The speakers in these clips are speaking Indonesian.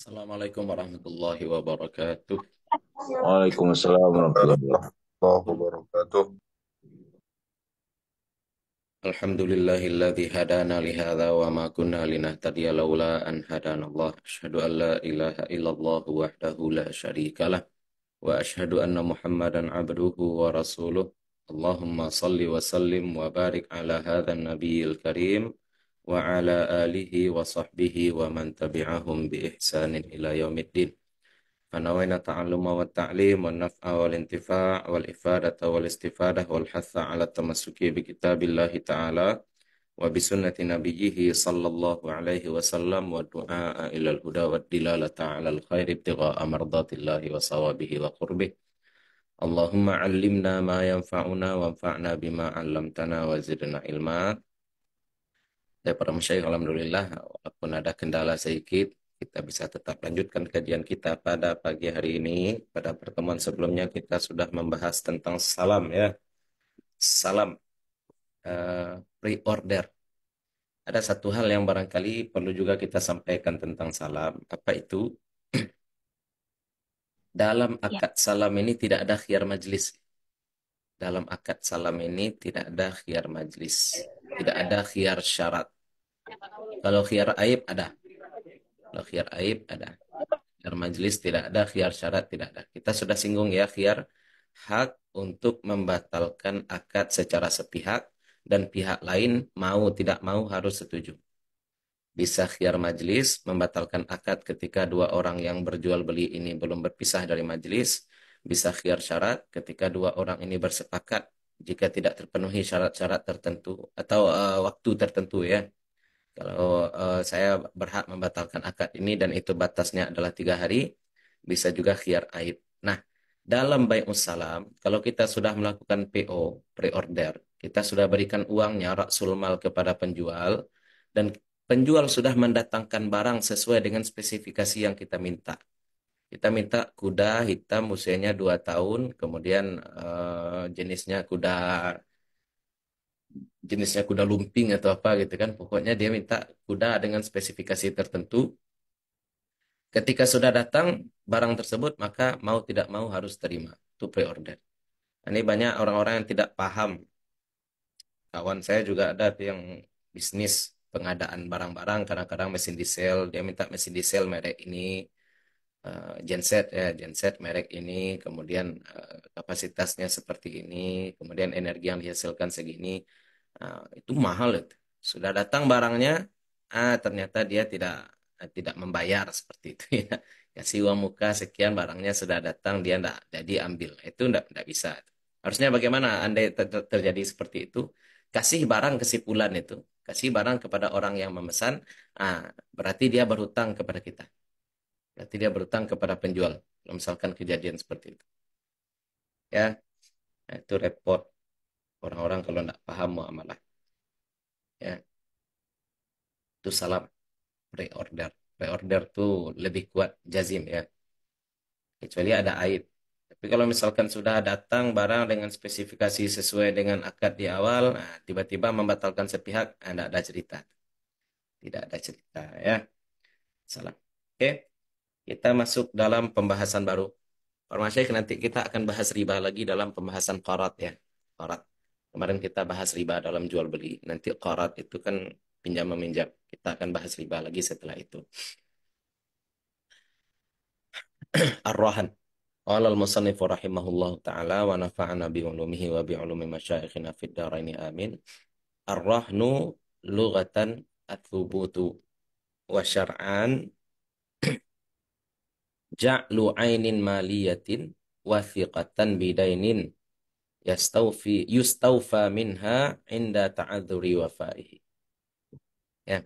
Assalamualaikum warahmatullahi wabarakatuh. Waalaikumsalam warahmatullahi wabarakatuh. Alhamdulillahilladzi hadana li hadza wa ma kunna linahtadiya laula an hadana Allah. Asyhadu an la ilaha illallah wahdahu la syarikalah wa asyhadu anna Muhammadan abduhu wa rasuluh. Allahumma salli wa sallim wa barik ala hadzal nabiyil karim وعلى آله وصحبه ومن تبعهم بإحسان إلى يوم الدين فنوينا التعلم والتعليم والنفع والانتفاع والإفادة والاستفادة والحث على التمسك بكتاب الله تعالى وبسنة نبيه صلى الله عليه وسلم والدعاء إلى الهدى والدلالة على الخير ابتغاء مرضات الله وصوابه وقربه اللهم علمنا ما ينفعنا وانفعنا بما علمتنا وزدنا علما Ya para musyair alhamdulillah walaupun ada kendala sedikit kita bisa tetap lanjutkan kajian kita pada pagi hari ini. Pada pertemuan sebelumnya kita sudah membahas tentang salam ya. Salam uh, pre-order. Ada satu hal yang barangkali perlu juga kita sampaikan tentang salam. Apa itu? Dalam ya. akad ya. salam ini tidak ada khiar majelis dalam akad salam ini tidak ada khiar majlis, tidak ada khiar syarat. Kalau khiar aib ada. Kalau khiar aib ada. Khiar majlis tidak ada, khiar syarat tidak ada. Kita sudah singgung ya khiar hak untuk membatalkan akad secara sepihak dan pihak lain mau tidak mau harus setuju. Bisa khiar majlis membatalkan akad ketika dua orang yang berjual beli ini belum berpisah dari majlis bisa khiar syarat ketika dua orang ini bersepakat jika tidak terpenuhi syarat-syarat tertentu atau uh, waktu tertentu ya. Kalau uh, saya berhak membatalkan akad ini dan itu batasnya adalah tiga hari, bisa juga khiar aib. Nah, dalam baik salam, kalau kita sudah melakukan PO, pre-order, kita sudah berikan uangnya, raksul mal kepada penjual, dan penjual sudah mendatangkan barang sesuai dengan spesifikasi yang kita minta kita minta kuda hitam usianya 2 tahun kemudian uh, jenisnya kuda jenisnya kuda lumping atau apa gitu kan pokoknya dia minta kuda dengan spesifikasi tertentu ketika sudah datang barang tersebut maka mau tidak mau harus terima itu pre-order nah, ini banyak orang-orang yang tidak paham kawan saya juga ada yang bisnis pengadaan barang-barang kadang-kadang mesin diesel dia minta mesin diesel merek ini uh, eh, genset ya genset merek ini kemudian uh, kapasitasnya seperti ini kemudian energi yang dihasilkan segini uh, itu mahal itu sudah datang barangnya ah ternyata dia tidak tidak membayar seperti itu ya kasih uang muka sekian barangnya sudah datang dia tidak jadi ambil itu tidak tidak bisa harusnya bagaimana andai terjadi seperti itu kasih barang kesimpulan itu kasih barang kepada orang yang memesan ah berarti dia berhutang kepada kita ya, tidak berutang kepada penjual misalkan kejadian seperti itu ya nah, itu repot orang-orang kalau tidak paham muamalah ya itu salam pre-order pre-order tuh lebih kuat jazim ya kecuali ada aib tapi kalau misalkan sudah datang barang dengan spesifikasi sesuai dengan akad di awal, nah, tiba-tiba nah, membatalkan sepihak, tidak ah, ada cerita. Tidak ada cerita ya. Salam. Oke. Okay kita masuk dalam pembahasan baru. Permasalahan nanti kita akan bahas riba lagi dalam pembahasan korat ya. Korat. Kemarin kita bahas riba dalam jual beli. Nanti korat itu kan pinjam meminjam. Kita akan bahas riba lagi setelah itu. Ar-Rohan. Qala al-musannif rahimahullah ta'ala wa nafa'ana ulumihi wa ulumi masyayikhina fid daraini amin. Ar-Rahnu lughatan at-thubutu wa syar'an ja'lu ainin maliyatin wathiqatan bidainin yastawfi yustawfa minha inda ta'adzuri wafaihi. Ya.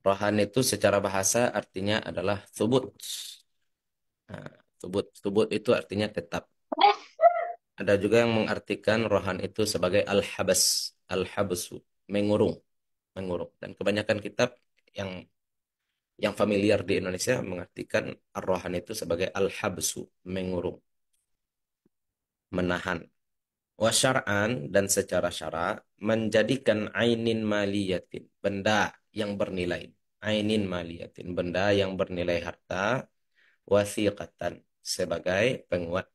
Rohan itu secara bahasa artinya adalah subut. Nah, subut, subut itu artinya tetap. Ada juga yang mengartikan rohan itu sebagai al-habas, al-habasu, mengurung, mengurung. Dan kebanyakan kitab yang yang familiar di Indonesia mengartikan arrohan itu sebagai al-habsu, mengurung, menahan. Wasyar'an dan secara syara menjadikan ainin maliyatin, benda yang bernilai. Ainin maliyatin, benda yang bernilai harta, wasiqatan sebagai penguat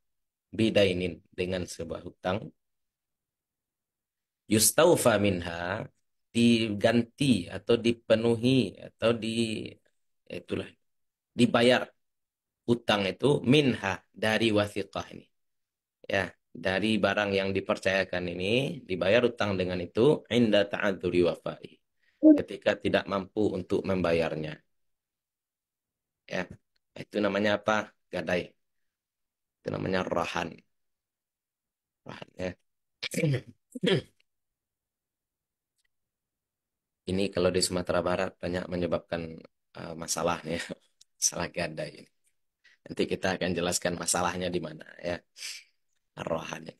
bidainin dengan sebuah hutang. Yustaufa minha diganti atau dipenuhi atau di itulah dibayar utang itu minha dari wasiqah ini ya dari barang yang dipercayakan ini dibayar utang dengan itu inda ta'adzuri wafai ketika tidak mampu untuk membayarnya ya itu namanya apa gadai itu namanya rohan rohan ya ini kalau di Sumatera Barat banyak menyebabkan Eh, masalahnya, salah ganda ini. Nanti kita akan jelaskan masalahnya di mana ya. Rohani.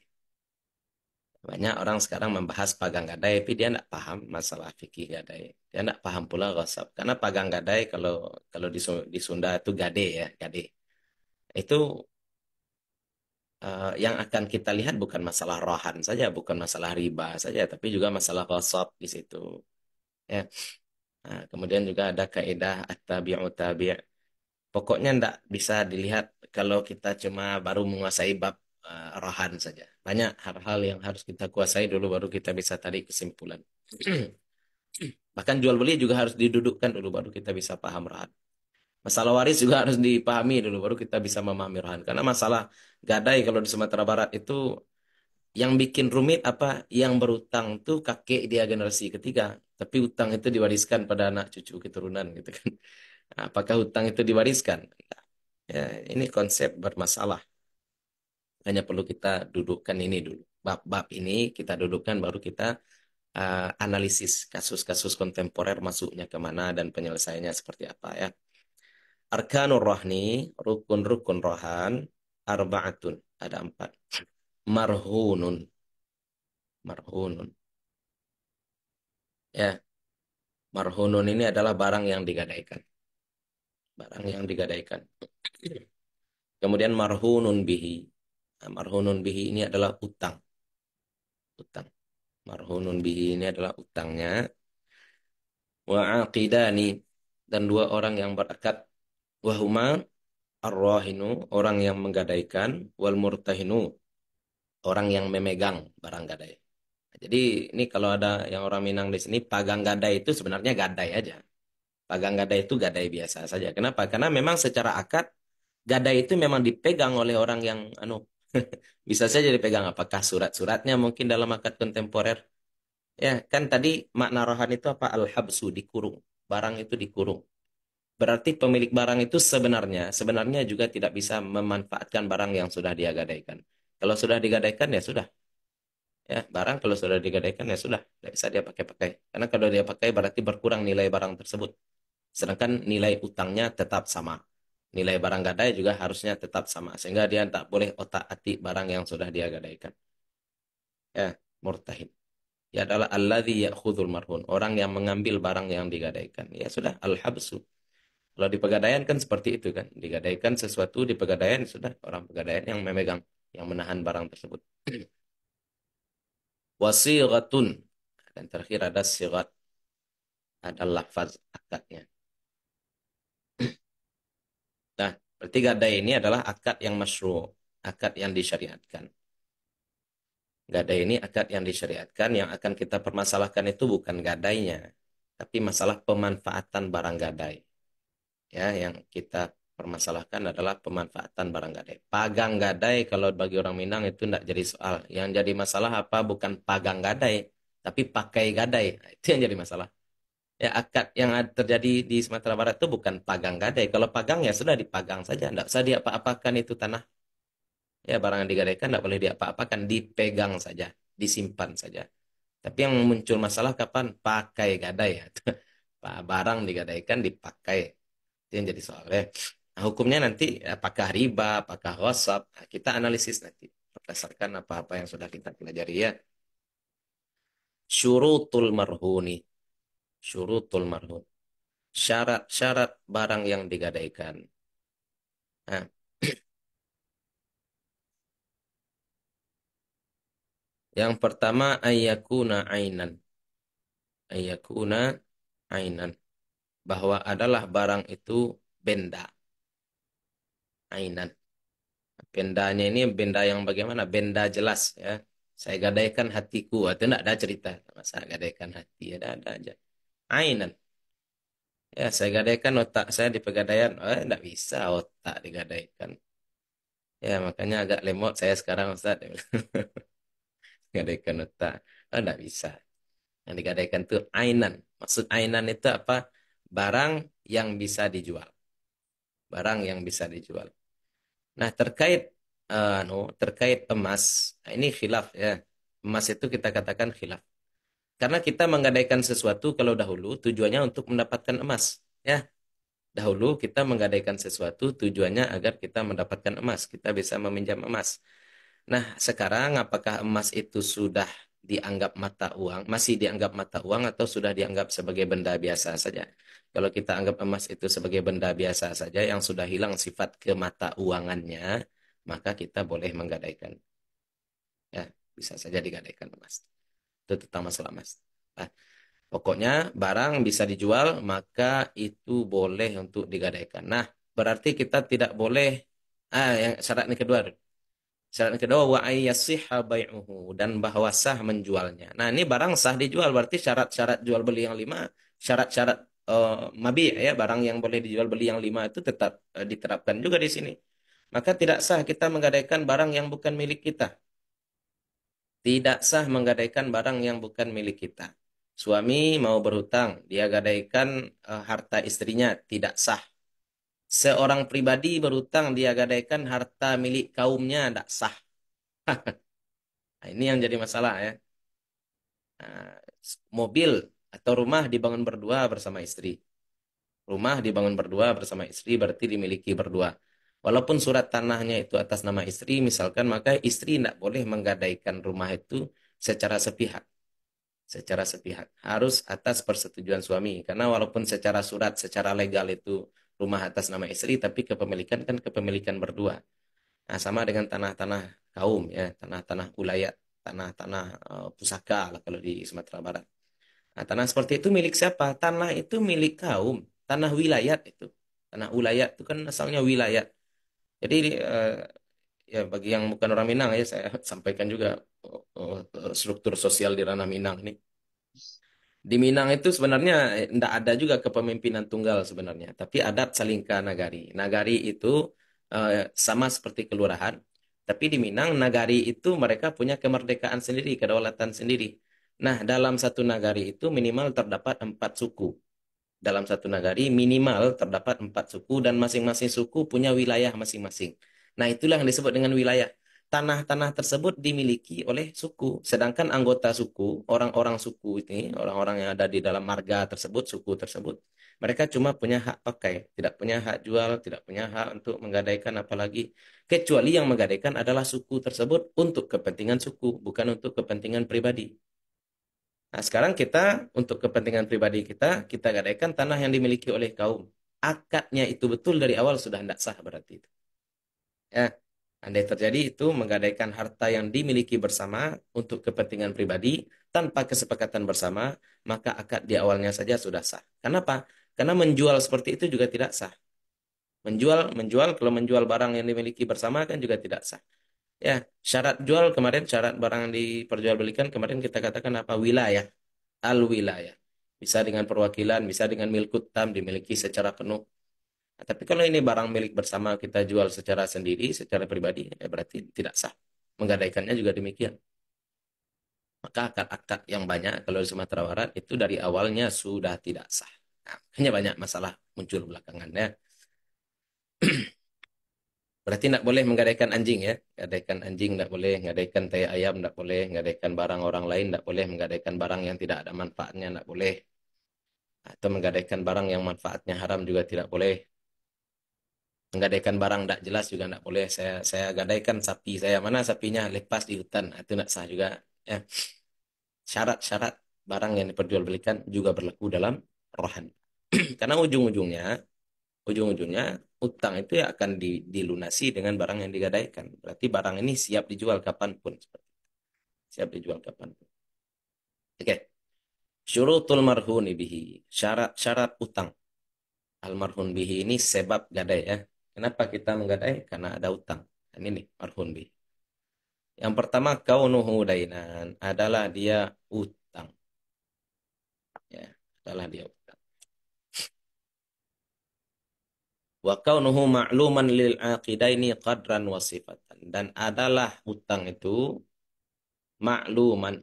Banyak orang sekarang membahas pagang gadai, tapi dia tidak paham masalah fikih gadai. Dia tidak paham pula gosap. Karena pagang gadai kalau kalau di Sunda itu gade ya, gade. Itu uh, yang akan kita lihat bukan masalah rohan saja, bukan masalah riba saja, tapi juga masalah gosop di situ. Ya. Nah, kemudian juga ada kaidah at-tabi'u tabi'. Pokoknya tidak bisa dilihat kalau kita cuma baru menguasai bab uh, rohan saja. Banyak hal-hal yang harus kita kuasai dulu baru kita bisa tarik kesimpulan. Bahkan jual beli juga harus didudukkan dulu baru kita bisa paham rohan. Masalah waris juga harus dipahami dulu baru kita bisa memahami rohan. Karena masalah gadai kalau di Sumatera Barat itu yang bikin rumit apa yang berutang tuh kakek dia generasi ketiga tapi utang itu diwariskan pada anak cucu keturunan gitu kan nah, apakah utang itu diwariskan ya ini konsep bermasalah hanya perlu kita dudukkan ini dulu bab-bab ini kita dudukkan baru kita uh, analisis kasus-kasus kontemporer masuknya kemana dan penyelesaiannya seperti apa ya arkanur rohni rukun-rukun rohan arbaatun ada empat marhunun. Marhunun. Ya. Marhunun ini adalah barang yang digadaikan. Barang yang digadaikan. Kemudian marhunun bihi. Nah, marhunun bihi ini adalah utang. Utang. Marhunun bihi ini adalah utangnya. Wa aqidani dan dua orang yang berakad wahuma ar-rahinu orang yang menggadaikan wal murtahinu orang yang memegang barang gadai. Jadi ini kalau ada yang orang Minang di sini pagang gadai itu sebenarnya gadai aja. Pagang gadai itu gadai biasa saja. Kenapa? Karena memang secara akad gadai itu memang dipegang oleh orang yang anu bisa saja dipegang apakah surat-suratnya mungkin dalam akad kontemporer. Ya, kan tadi makna rohan itu apa? Al-habsu dikurung. Barang itu dikurung. Berarti pemilik barang itu sebenarnya sebenarnya juga tidak bisa memanfaatkan barang yang sudah dia gadaikan. Kalau sudah digadaikan ya sudah. Ya, barang kalau sudah digadaikan ya sudah, tidak bisa dia pakai-pakai. Karena kalau dia pakai berarti berkurang nilai barang tersebut. Sedangkan nilai utangnya tetap sama. Nilai barang gadai juga harusnya tetap sama sehingga dia tak boleh otak-atik barang yang sudah dia gadaikan. Ya, murtahin. Ya adalah alladzi ya'khudzul marhun, orang yang mengambil barang yang digadaikan. Ya sudah al-habsu. Kalau di pegadaian kan seperti itu kan, digadaikan sesuatu di pegadaian sudah orang pegadaian yang memegang yang menahan barang tersebut. Wasiratun. Dan terakhir ada sirat. Ada lafaz akadnya. Nah, berarti ada ini adalah akad yang masyru. Akad yang disyariatkan. Gadai ini akad yang disyariatkan. Yang akan kita permasalahkan itu bukan gadainya. Tapi masalah pemanfaatan barang gadai. Ya, yang kita permasalahkan adalah pemanfaatan barang gadai. Pagang gadai kalau bagi orang Minang itu tidak jadi soal. Yang jadi masalah apa bukan pagang gadai, tapi pakai gadai. Nah, itu yang jadi masalah. Ya akad yang terjadi di Sumatera Barat itu bukan pagang gadai. Kalau pagang ya sudah dipagang saja, tidak usah diapa-apakan itu tanah. Ya barang yang digadaikan tidak boleh diapa-apakan, dipegang saja, disimpan saja. Tapi yang muncul masalah kapan? Pakai gadai. Barang digadaikan dipakai. Itu yang jadi soalnya hukumnya nanti apakah riba, apakah wasap, kita analisis nanti berdasarkan apa-apa yang sudah kita pelajari ya. Syurutul marhuni. Syurutul marhun. Syarat-syarat barang yang digadaikan. Nah. Yang pertama ayakuna ainan. Ayakuna ainan. Bahwa adalah barang itu benda ainan. Bendanya ini benda yang bagaimana? Benda jelas ya. Saya gadaikan hatiku. Itu tidak ada cerita. Masa gadaikan hati? Ada ya, ada aja. Ainan. Ya, saya gadaikan otak saya di pegadaian. Eh, oh, tidak bisa otak digadaikan. Ya, makanya agak lemot saya sekarang Ustaz. gadaikan otak. Oh, tidak bisa. Yang digadaikan itu ainan. Maksud ainan itu apa? Barang yang bisa dijual barang yang bisa dijual. Nah, terkait uh, eh, no, anu, terkait emas, nah, ini khilaf ya. Emas itu kita katakan khilaf. Karena kita menggadaikan sesuatu kalau dahulu tujuannya untuk mendapatkan emas, ya. Dahulu kita menggadaikan sesuatu tujuannya agar kita mendapatkan emas, kita bisa meminjam emas. Nah, sekarang apakah emas itu sudah dianggap mata uang, masih dianggap mata uang atau sudah dianggap sebagai benda biasa saja. Kalau kita anggap emas itu sebagai benda biasa saja yang sudah hilang sifat ke mata uangannya, maka kita boleh menggadaikan. Ya, bisa saja digadaikan emas. Itu tentang masalah emas. Nah, pokoknya barang bisa dijual, maka itu boleh untuk digadaikan. Nah, berarti kita tidak boleh ah yang syarat ini kedua Syarat kedua wa ayyasihha bai'uhu dan bahwa sah menjualnya. Nah, ini barang sah dijual berarti syarat-syarat jual beli yang lima, syarat-syarat uh, mabi ya barang yang boleh dijual beli yang lima itu tetap uh, diterapkan juga di sini. Maka tidak sah kita menggadaikan barang yang bukan milik kita. Tidak sah menggadaikan barang yang bukan milik kita. Suami mau berhutang, dia gadaikan uh, harta istrinya, tidak sah Seorang pribadi berutang dia gadaikan harta milik kaumnya tidak sah. nah, ini yang jadi masalah ya. Nah, mobil atau rumah dibangun berdua bersama istri. Rumah dibangun berdua bersama istri berarti dimiliki berdua. Walaupun surat tanahnya itu atas nama istri misalkan maka istri tidak boleh menggadaikan rumah itu secara sepihak secara sepihak harus atas persetujuan suami karena walaupun secara surat secara legal itu rumah atas nama istri tapi kepemilikan kan kepemilikan berdua. Nah, sama dengan tanah-tanah kaum ya, tanah-tanah ulayat, tanah-tanah uh, pusaka lah kalau di Sumatera Barat. Nah, tanah seperti itu milik siapa? Tanah itu milik kaum, tanah wilayah itu. Tanah wilayah itu kan asalnya wilayah. Jadi uh, ya bagi yang bukan orang Minang ya saya sampaikan juga uh, struktur sosial di ranah Minang ini di Minang itu sebenarnya tidak eh, ada juga kepemimpinan tunggal sebenarnya, tapi adat Salingka Nagari. Nagari itu uh, sama seperti kelurahan, tapi di Minang Nagari itu mereka punya kemerdekaan sendiri, kedaulatan sendiri. Nah, dalam satu nagari itu minimal terdapat empat suku. Dalam satu nagari minimal terdapat empat suku dan masing-masing suku punya wilayah masing-masing. Nah, itulah yang disebut dengan wilayah tanah-tanah tersebut dimiliki oleh suku. Sedangkan anggota suku, orang-orang suku ini, orang-orang yang ada di dalam marga tersebut, suku tersebut, mereka cuma punya hak pakai, tidak punya hak jual, tidak punya hak untuk menggadaikan apalagi kecuali yang menggadaikan adalah suku tersebut untuk kepentingan suku, bukan untuk kepentingan pribadi. Nah, sekarang kita untuk kepentingan pribadi kita, kita gadaikan tanah yang dimiliki oleh kaum. Akadnya itu betul dari awal sudah tidak sah berarti itu. Ya, Andai terjadi itu menggadaikan harta yang dimiliki bersama untuk kepentingan pribadi tanpa kesepakatan bersama, maka akad di awalnya saja sudah sah. Kenapa? Karena menjual seperti itu juga tidak sah. Menjual, menjual, kalau menjual barang yang dimiliki bersama kan juga tidak sah. Ya, syarat jual kemarin, syarat barang yang diperjualbelikan kemarin kita katakan apa? Wilayah, al-wilayah. Bisa dengan perwakilan, bisa dengan milkut tam dimiliki secara penuh. Nah, tapi kalau ini barang milik bersama kita jual secara sendiri, secara pribadi, ya berarti tidak sah. Menggadaikannya juga demikian. Maka akad-akad yang banyak kalau di Sumatera Barat itu dari awalnya sudah tidak sah. Nah, hanya banyak masalah muncul belakangannya. Berarti tidak boleh menggadaikan anjing ya. Gadaikan anjing tidak boleh, gadaikan tai ayam tidak boleh, gadaikan barang orang lain tidak boleh, menggadaikan barang yang tidak ada manfaatnya tidak boleh. Atau menggadaikan barang yang manfaatnya haram juga tidak boleh menggadaikan barang tidak jelas juga tidak boleh saya saya gadaikan sapi saya mana sapinya lepas di hutan itu tidak sah juga ya syarat-syarat barang yang diperjualbelikan juga berlaku dalam rohan karena ujung-ujungnya ujung-ujungnya utang itu akan dilunasi dengan barang yang digadaikan berarti barang ini siap dijual kapanpun seperti siap dijual kapanpun oke okay. syurutul marhuni bihi syarat-syarat utang almarhum bihi ini sebab gadai ya Kenapa kita menggadai? Karena ada utang. Dan ini marhun bi. Yang pertama kaunuhu dainan adalah dia utang. Ya, adalah dia utang. Wa kaunuhu ma'luman lil aqidaini qadran wa sifatan. Dan adalah utang itu ma'luman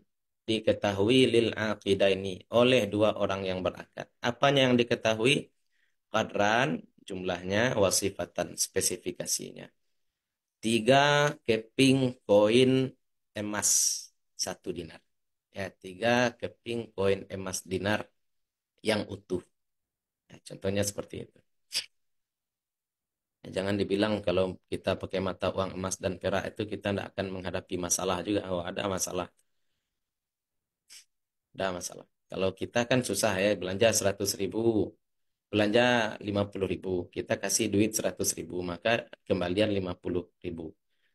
diketahui lil aqidaini oleh dua orang yang berakad. Apanya yang diketahui? Qadran jumlahnya wasifatan spesifikasinya tiga keping koin emas satu dinar ya tiga keping koin emas dinar yang utuh ya, contohnya seperti itu ya, Jangan dibilang kalau kita pakai mata uang emas dan perak itu kita tidak akan menghadapi masalah juga. Oh, ada masalah. Ada masalah. Kalau kita kan susah ya belanja seratus ribu belanja 50 ribu, kita kasih duit 100 ribu, maka kembalian 50 ribu.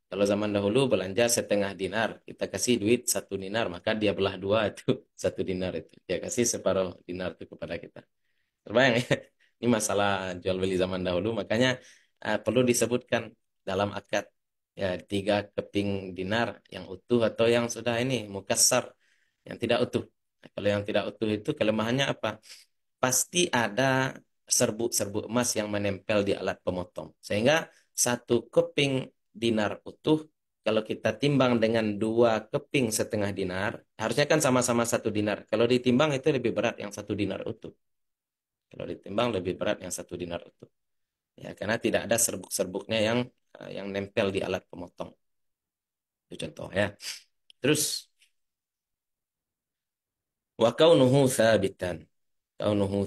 Kalau zaman dahulu belanja setengah dinar, kita kasih duit satu dinar, maka dia belah dua itu satu dinar itu. Dia kasih separuh dinar itu kepada kita. Terbayang ya? Ini masalah jual beli zaman dahulu, makanya uh, perlu disebutkan dalam akad ya tiga keping dinar yang utuh atau yang sudah ini mukasar yang tidak utuh. Nah, kalau yang tidak utuh itu kelemahannya apa? Pasti ada serbuk-serbuk emas yang menempel di alat pemotong. Sehingga satu keping dinar utuh, kalau kita timbang dengan dua keping setengah dinar, harusnya kan sama-sama satu dinar. Kalau ditimbang itu lebih berat yang satu dinar utuh. Kalau ditimbang lebih berat yang satu dinar utuh. Ya, karena tidak ada serbuk-serbuknya yang eh, yang nempel di alat pemotong. Itu contoh ya. Terus wakau nuhu sabitan kaunuhu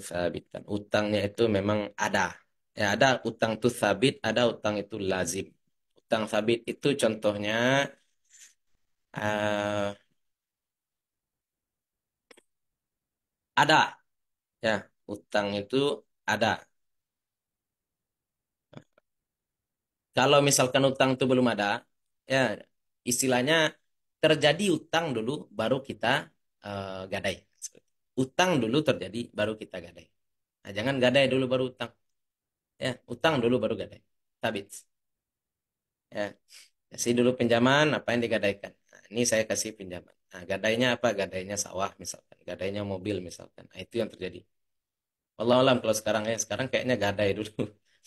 kan Utangnya itu memang ada. Ya, ada utang itu sabit, ada utang itu lazim. Utang sabit itu contohnya uh, ada. Ya, utang itu ada. Kalau misalkan utang itu belum ada, ya istilahnya terjadi utang dulu baru kita uh, gadai utang dulu terjadi baru kita gadai. Nah, jangan gadai dulu baru utang. Ya, utang dulu baru gadai. Tabit. Ya. Kasih dulu pinjaman, apa yang digadaikan? Nah, ini saya kasih pinjaman. Nah, gadainya apa? Gadainya sawah misalkan, gadainya mobil misalkan. Nah, itu yang terjadi. Allah alam kalau sekarang ya, sekarang kayaknya gadai dulu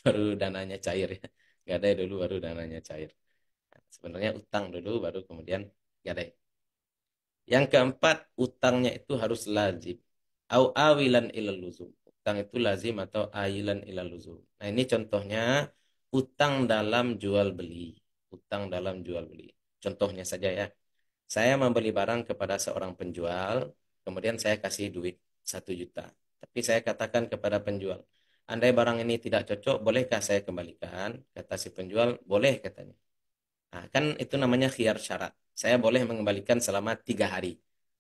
baru dananya cair ya. Gadai dulu baru dananya cair. Nah, sebenarnya utang dulu baru kemudian gadai. Yang keempat, utangnya itu harus lazim. Au awilan ilal luzum. Utang itu lazim atau awilan ilal luzum. Nah ini contohnya utang dalam jual beli. Utang dalam jual beli. Contohnya saja ya. Saya membeli barang kepada seorang penjual, kemudian saya kasih duit satu juta. Tapi saya katakan kepada penjual, andai barang ini tidak cocok, bolehkah saya kembalikan? Kata si penjual, boleh katanya. Nah, kan itu namanya khiar syarat. Saya boleh mengembalikan selama tiga hari.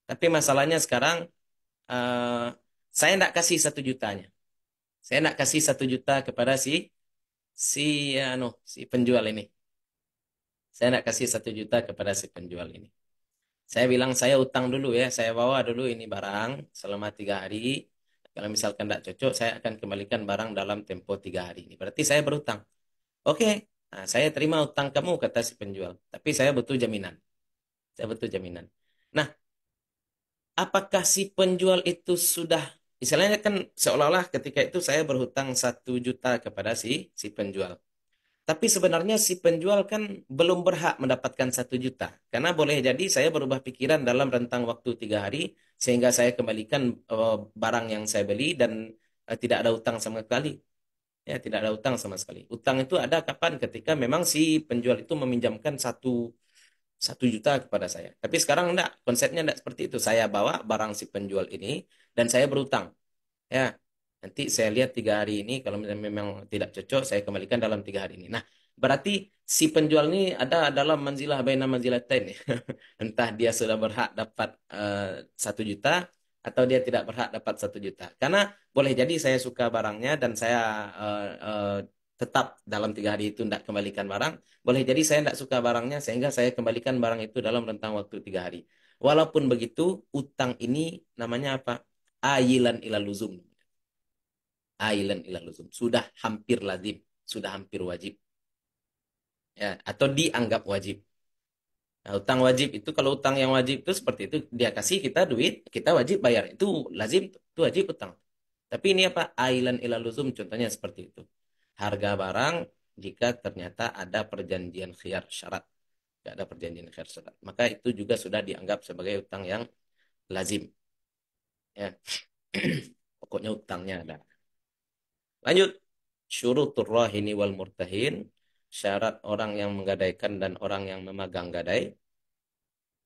Tapi masalahnya sekarang uh, saya tidak kasih satu jutanya. Saya tidak kasih satu juta kepada si si anu si penjual ini. Saya tidak kasih satu juta kepada si penjual ini. Saya bilang saya utang dulu ya, saya bawa dulu ini barang selama tiga hari. Kalau misalkan tidak cocok, saya akan kembalikan barang dalam tempo tiga hari ini. Berarti saya berutang. Oke, okay, Nah, saya terima utang kamu kata si penjual, tapi saya butuh jaminan. Saya butuh jaminan. Nah, apakah si penjual itu sudah istilahnya kan seolah-olah ketika itu saya berhutang satu juta kepada si si penjual. Tapi sebenarnya si penjual kan belum berhak mendapatkan satu juta. Karena boleh jadi saya berubah pikiran dalam rentang waktu tiga hari sehingga saya kembalikan eh, barang yang saya beli dan eh, tidak ada utang sama sekali ya tidak ada utang sama sekali utang itu ada kapan ketika memang si penjual itu meminjamkan satu satu juta kepada saya tapi sekarang enggak konsepnya enggak seperti itu saya bawa barang si penjual ini dan saya berutang ya nanti saya lihat tiga hari ini kalau memang tidak cocok saya kembalikan dalam tiga hari ini nah berarti si penjual ini ada dalam manzilah baina manzilatain ya. entah dia sudah berhak dapat eh, satu uh, juta atau dia tidak berhak dapat satu juta karena boleh jadi saya suka barangnya dan saya uh, uh, tetap dalam tiga hari itu tidak kembalikan barang boleh jadi saya tidak suka barangnya sehingga saya kembalikan barang itu dalam rentang waktu tiga hari walaupun begitu utang ini namanya apa ailan ilaluzum ayilan ailan ilaluzum sudah hampir lazim sudah hampir wajib ya atau dianggap wajib Nah, utang wajib itu kalau utang yang wajib itu seperti itu dia kasih kita duit, kita wajib bayar. Itu lazim, itu wajib utang. Tapi ini apa? Ailan ilaluzum contohnya seperti itu. Harga barang jika ternyata ada perjanjian khiyar syarat. Tidak ada perjanjian khiyar syarat. Maka itu juga sudah dianggap sebagai utang yang lazim. Ya. Pokoknya utangnya ada. Lanjut. Syurutur rahini wal murtahin syarat orang yang menggadaikan dan orang yang memegang gadai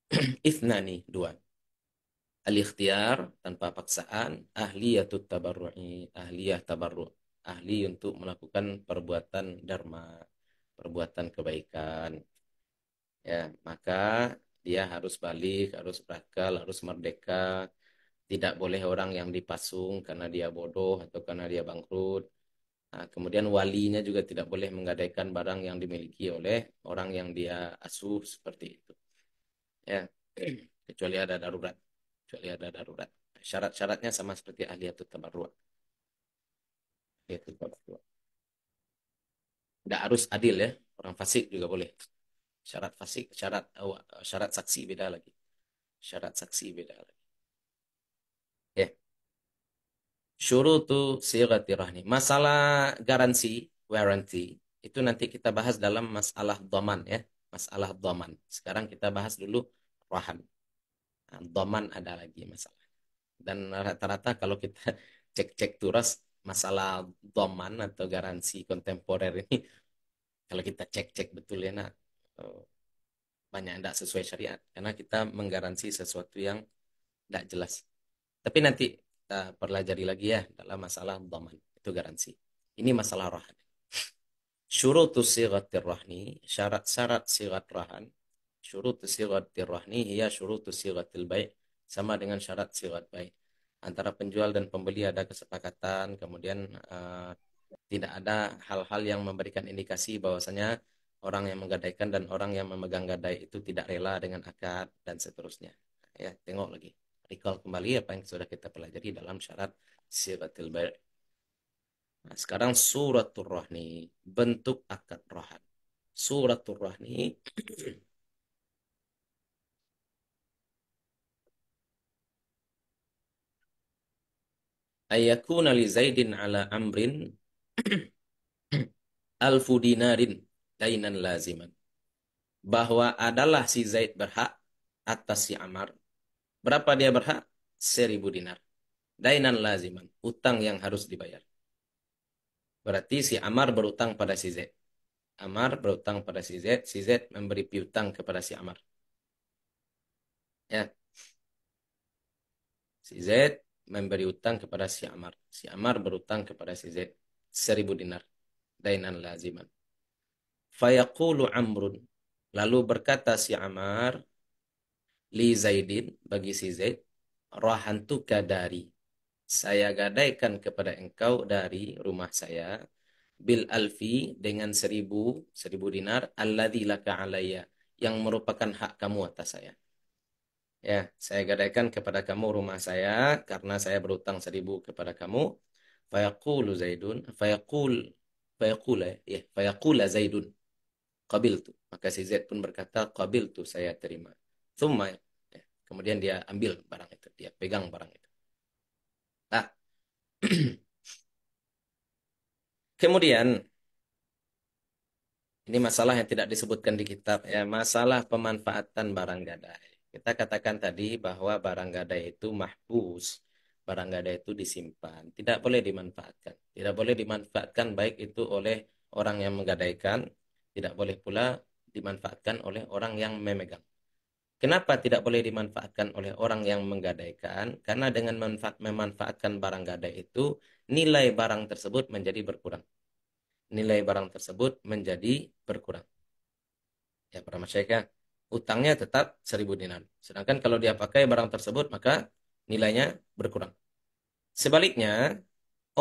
ifnani dua al ikhtiar tanpa paksaan ahliyatut tabarru'i ahliyah tabarru' ahli untuk melakukan perbuatan dharma perbuatan kebaikan ya maka dia harus balik harus berakal harus merdeka tidak boleh orang yang dipasung karena dia bodoh atau karena dia bangkrut Nah, kemudian walinya juga tidak boleh menggadaikan barang yang dimiliki oleh orang yang dia asuh seperti itu. Ya, kecuali ada darurat. Kecuali ada darurat. Syarat-syaratnya sama seperti ahli ahli atau Ahliyatul tabarru'a. Tidak harus adil ya. Orang fasik juga boleh. Syarat fasik, syarat syarat saksi beda lagi. Syarat saksi beda lagi. syurutu sighati rahni. Masalah garansi, warranty, itu nanti kita bahas dalam masalah doman ya. Masalah doman. Sekarang kita bahas dulu rohan. Nah, doman ada lagi masalah. Dan rata-rata kalau kita cek-cek turas, masalah doman atau garansi kontemporer ini, kalau kita cek-cek betul ya nak, eh, banyak yang tidak sesuai syariat. Karena kita menggaransi sesuatu yang tidak jelas. Tapi nanti kita pelajari lagi ya dalam masalah doman itu garansi ini masalah rohani syurut syarat-syarat sighat rohan syurut sighatir ia ya syurut syarat baik sama dengan syarat syarat baik antara penjual dan pembeli ada kesepakatan kemudian uh, tidak ada hal-hal yang memberikan indikasi bahwasanya orang yang menggadaikan dan orang yang memegang gadai itu tidak rela dengan akad dan seterusnya ya tengok lagi recall kembali apa yang sudah kita pelajari dalam syarat sifatil bayi. Nah, sekarang suratul rohni, bentuk akad rohan. Suratul rohni ayakuna li Zaidin ala amrin alfu dinarin dainan laziman. Bahwa adalah si Zaid berhak atas si Amar Berapa dia berhak? Seribu dinar. Dainan laziman, utang yang harus dibayar. Berarti si Amar berutang pada si Z. Amar berutang pada si Z, si Z memberi piutang kepada si Amar. Ya. Si Z memberi utang kepada si Amar. Si Amar berutang kepada si Z seribu dinar. Dainan laziman. Fayaqulu Amrun. Lalu berkata si Amar, li Zaidin bagi si Zaid rahantuka dari saya gadaikan kepada engkau dari rumah saya bil alfi dengan seribu seribu dinar alladhi laka alaya yang merupakan hak kamu atas saya ya saya gadaikan kepada kamu rumah saya karena saya berutang seribu kepada kamu fayaqulu zaidun fayakul, fayakulah, ya fayakulah zaidun tu, maka si Zaid pun berkata tu saya terima Summa. Ya. kemudian dia ambil barang itu, dia pegang barang itu. Nah, kemudian ini masalah yang tidak disebutkan di kitab ya, masalah pemanfaatan barang gadai. Kita katakan tadi bahwa barang gadai itu mahbus, barang gadai itu disimpan, tidak boleh dimanfaatkan. Tidak boleh dimanfaatkan baik itu oleh orang yang menggadaikan, tidak boleh pula dimanfaatkan oleh orang yang memegang. Kenapa tidak boleh dimanfaatkan oleh orang yang menggadaikan? Karena dengan memanfaatkan barang gadai itu, nilai barang tersebut menjadi berkurang. Nilai barang tersebut menjadi berkurang. Ya, para masyarakat, utangnya tetap seribu dinar. Sedangkan kalau dia pakai barang tersebut, maka nilainya berkurang. Sebaliknya,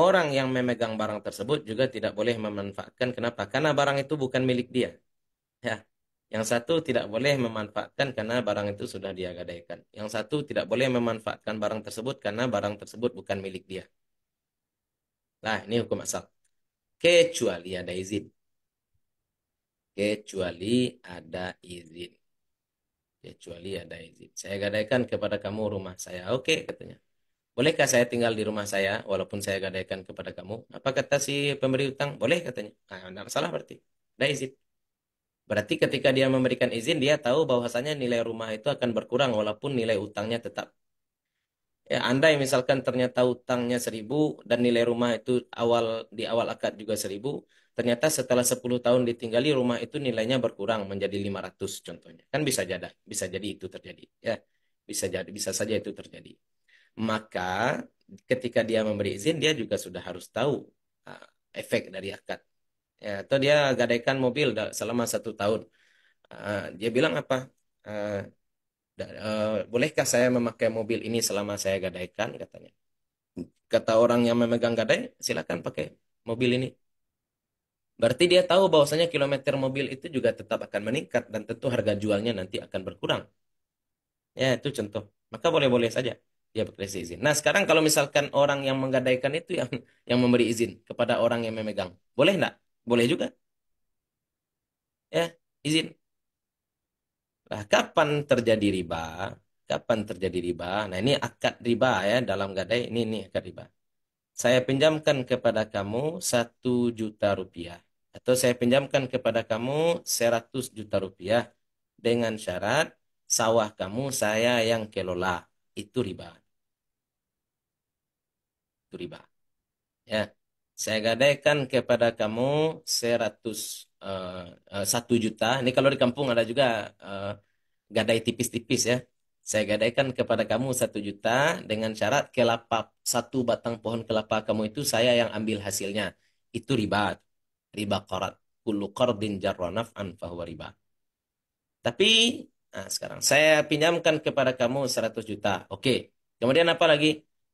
orang yang memegang barang tersebut juga tidak boleh memanfaatkan. Kenapa? Karena barang itu bukan milik dia. Ya, yang satu tidak boleh memanfaatkan karena barang itu sudah dia gadaikan. Yang satu tidak boleh memanfaatkan barang tersebut karena barang tersebut bukan milik dia. Nah, ini hukum asal. Kecuali ada izin. Kecuali ada izin. Kecuali ada izin. Saya gadaikan kepada kamu rumah saya. Oke, okay, katanya. Bolehkah saya tinggal di rumah saya walaupun saya gadaikan kepada kamu? Apa kata si pemberi utang? Boleh katanya. Nah, tidak masalah berarti. Ada izin. Berarti ketika dia memberikan izin, dia tahu bahwasanya nilai rumah itu akan berkurang walaupun nilai utangnya tetap. Ya, andai misalkan ternyata utangnya seribu dan nilai rumah itu awal di awal akad juga seribu, ternyata setelah 10 tahun ditinggali rumah itu nilainya berkurang menjadi 500 contohnya. Kan bisa jadi, bisa jadi itu terjadi. Ya, bisa jadi, bisa saja itu terjadi. Maka ketika dia memberi izin, dia juga sudah harus tahu ah, efek dari akad ya, atau dia gadaikan mobil selama satu tahun uh, dia bilang apa uh, uh, bolehkah saya memakai mobil ini selama saya gadaikan katanya kata orang yang memegang gadai silakan pakai mobil ini Berarti dia tahu bahwasanya kilometer mobil itu juga tetap akan meningkat dan tentu harga jualnya nanti akan berkurang. Ya, itu contoh. Maka boleh-boleh saja dia berkasih izin. Nah, sekarang kalau misalkan orang yang menggadaikan itu yang yang memberi izin kepada orang yang memegang. Boleh enggak? Boleh juga. Ya, izin. Nah, kapan terjadi riba? Kapan terjadi riba? Nah, ini akad riba ya dalam gadai ini ini akad riba. Saya pinjamkan kepada kamu satu juta rupiah atau saya pinjamkan kepada kamu seratus juta rupiah dengan syarat sawah kamu saya yang kelola. Itu riba. Itu riba. Ya saya gadaikan kepada kamu seratus eh, eh, satu juta. Ini kalau di kampung ada juga uh, gadai tipis-tipis ya. Saya gadaikan kepada kamu satu juta dengan syarat kelapa satu batang pohon kelapa kamu itu saya yang ambil hasilnya. Itu riba, riba korat. Kullu kordin jarwanaf an fahuwa riba. Tapi nah sekarang saya pinjamkan kepada kamu 100 juta. Oke. Kemudian apa lagi?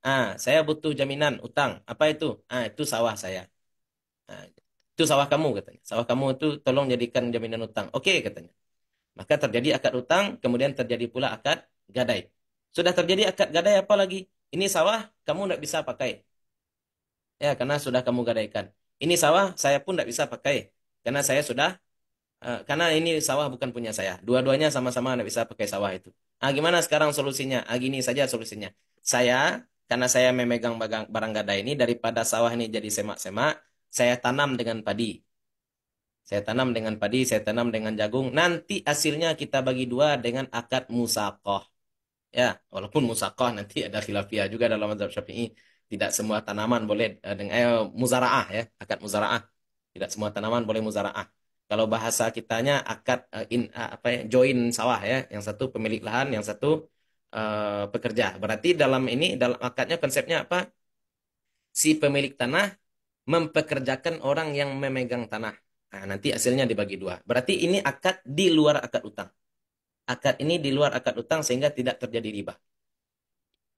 Ah, saya butuh jaminan utang. Apa itu? Ah, itu sawah saya. Ah, itu sawah kamu katanya. Sawah kamu itu tolong jadikan jaminan utang. Oke okay, katanya. Maka terjadi akad utang, kemudian terjadi pula akad gadai. Sudah terjadi akad gadai apa lagi? Ini sawah kamu tidak bisa pakai. Ya, karena sudah kamu gadaikan. Ini sawah saya pun tidak bisa pakai karena saya sudah uh, karena ini sawah bukan punya saya. Dua-duanya sama-sama tidak bisa pakai sawah itu. Ah, gimana sekarang solusinya? Ah, gini saja solusinya. Saya karena saya memegang barang gada ini daripada sawah ini jadi semak-semak, saya tanam dengan padi. Saya tanam dengan padi, saya tanam dengan jagung. Nanti hasilnya kita bagi dua dengan akad musakoh. Ya, walaupun musakoh nanti ada khilafiah juga dalam mazhab syafi'i. Tidak semua tanaman boleh eh, dengan eh, muzaraah ya, akad muzaraah. Tidak semua tanaman boleh muzaraah kalau bahasa kitanya akad uh, in uh, apa ya join sawah ya yang satu pemilik lahan yang satu pekerja. Eh, Berarti dalam ini dalam akadnya konsepnya apa? Si pemilik tanah mempekerjakan orang yang memegang tanah. Nah, nanti hasilnya dibagi dua. Berarti ini akad di luar akad utang. Akad ini di luar akad utang sehingga tidak terjadi riba.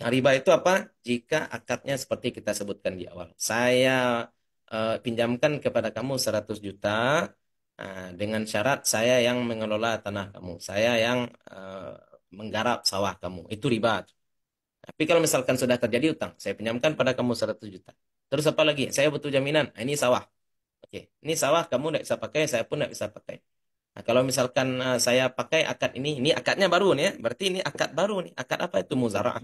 Yang nah, riba itu apa? Jika akadnya seperti kita sebutkan di awal. Saya uh, pinjamkan kepada kamu 100 juta uh, dengan syarat saya yang mengelola tanah kamu. Saya yang uh, menggarap sawah kamu. Itu riba. Tapi kalau misalkan sudah terjadi utang, saya pinjamkan pada kamu 100 juta. Terus apa lagi? Saya butuh jaminan. Ah, ini sawah. Oke, ini sawah kamu tidak bisa pakai, saya pun tidak bisa pakai. Nah, kalau misalkan ah, saya pakai akad ini, ini akadnya baru nih ya. Berarti ini akad baru nih. Akad apa itu muzara'ah.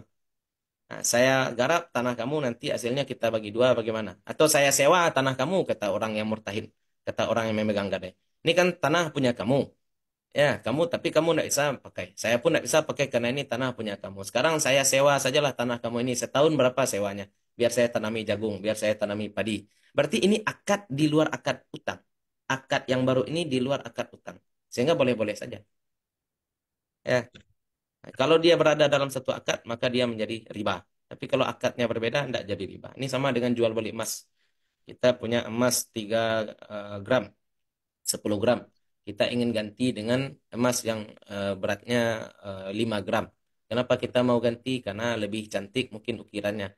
Nah, saya garap tanah kamu nanti hasilnya kita bagi dua bagaimana? Atau saya sewa tanah kamu kata orang yang murtahin, kata orang yang memegang gadai. Ini kan tanah punya kamu. Ya, kamu tapi kamu tidak bisa pakai. Saya pun tidak bisa pakai karena ini tanah punya kamu. Sekarang saya sewa sajalah tanah kamu ini setahun berapa sewanya? Biar saya tanami jagung, biar saya tanami padi. Berarti ini akad di luar akad utang. Akad yang baru ini di luar akad utang. Sehingga boleh-boleh saja. Ya. kalau dia berada dalam satu akad, maka dia menjadi riba. Tapi kalau akadnya berbeda, tidak jadi riba. Ini sama dengan jual beli emas. Kita punya emas 3 eh, gram, 10 gram kita ingin ganti dengan emas yang uh, beratnya uh, eh, 5 gram. Kenapa kita mau ganti? Karena lebih cantik mungkin ukirannya.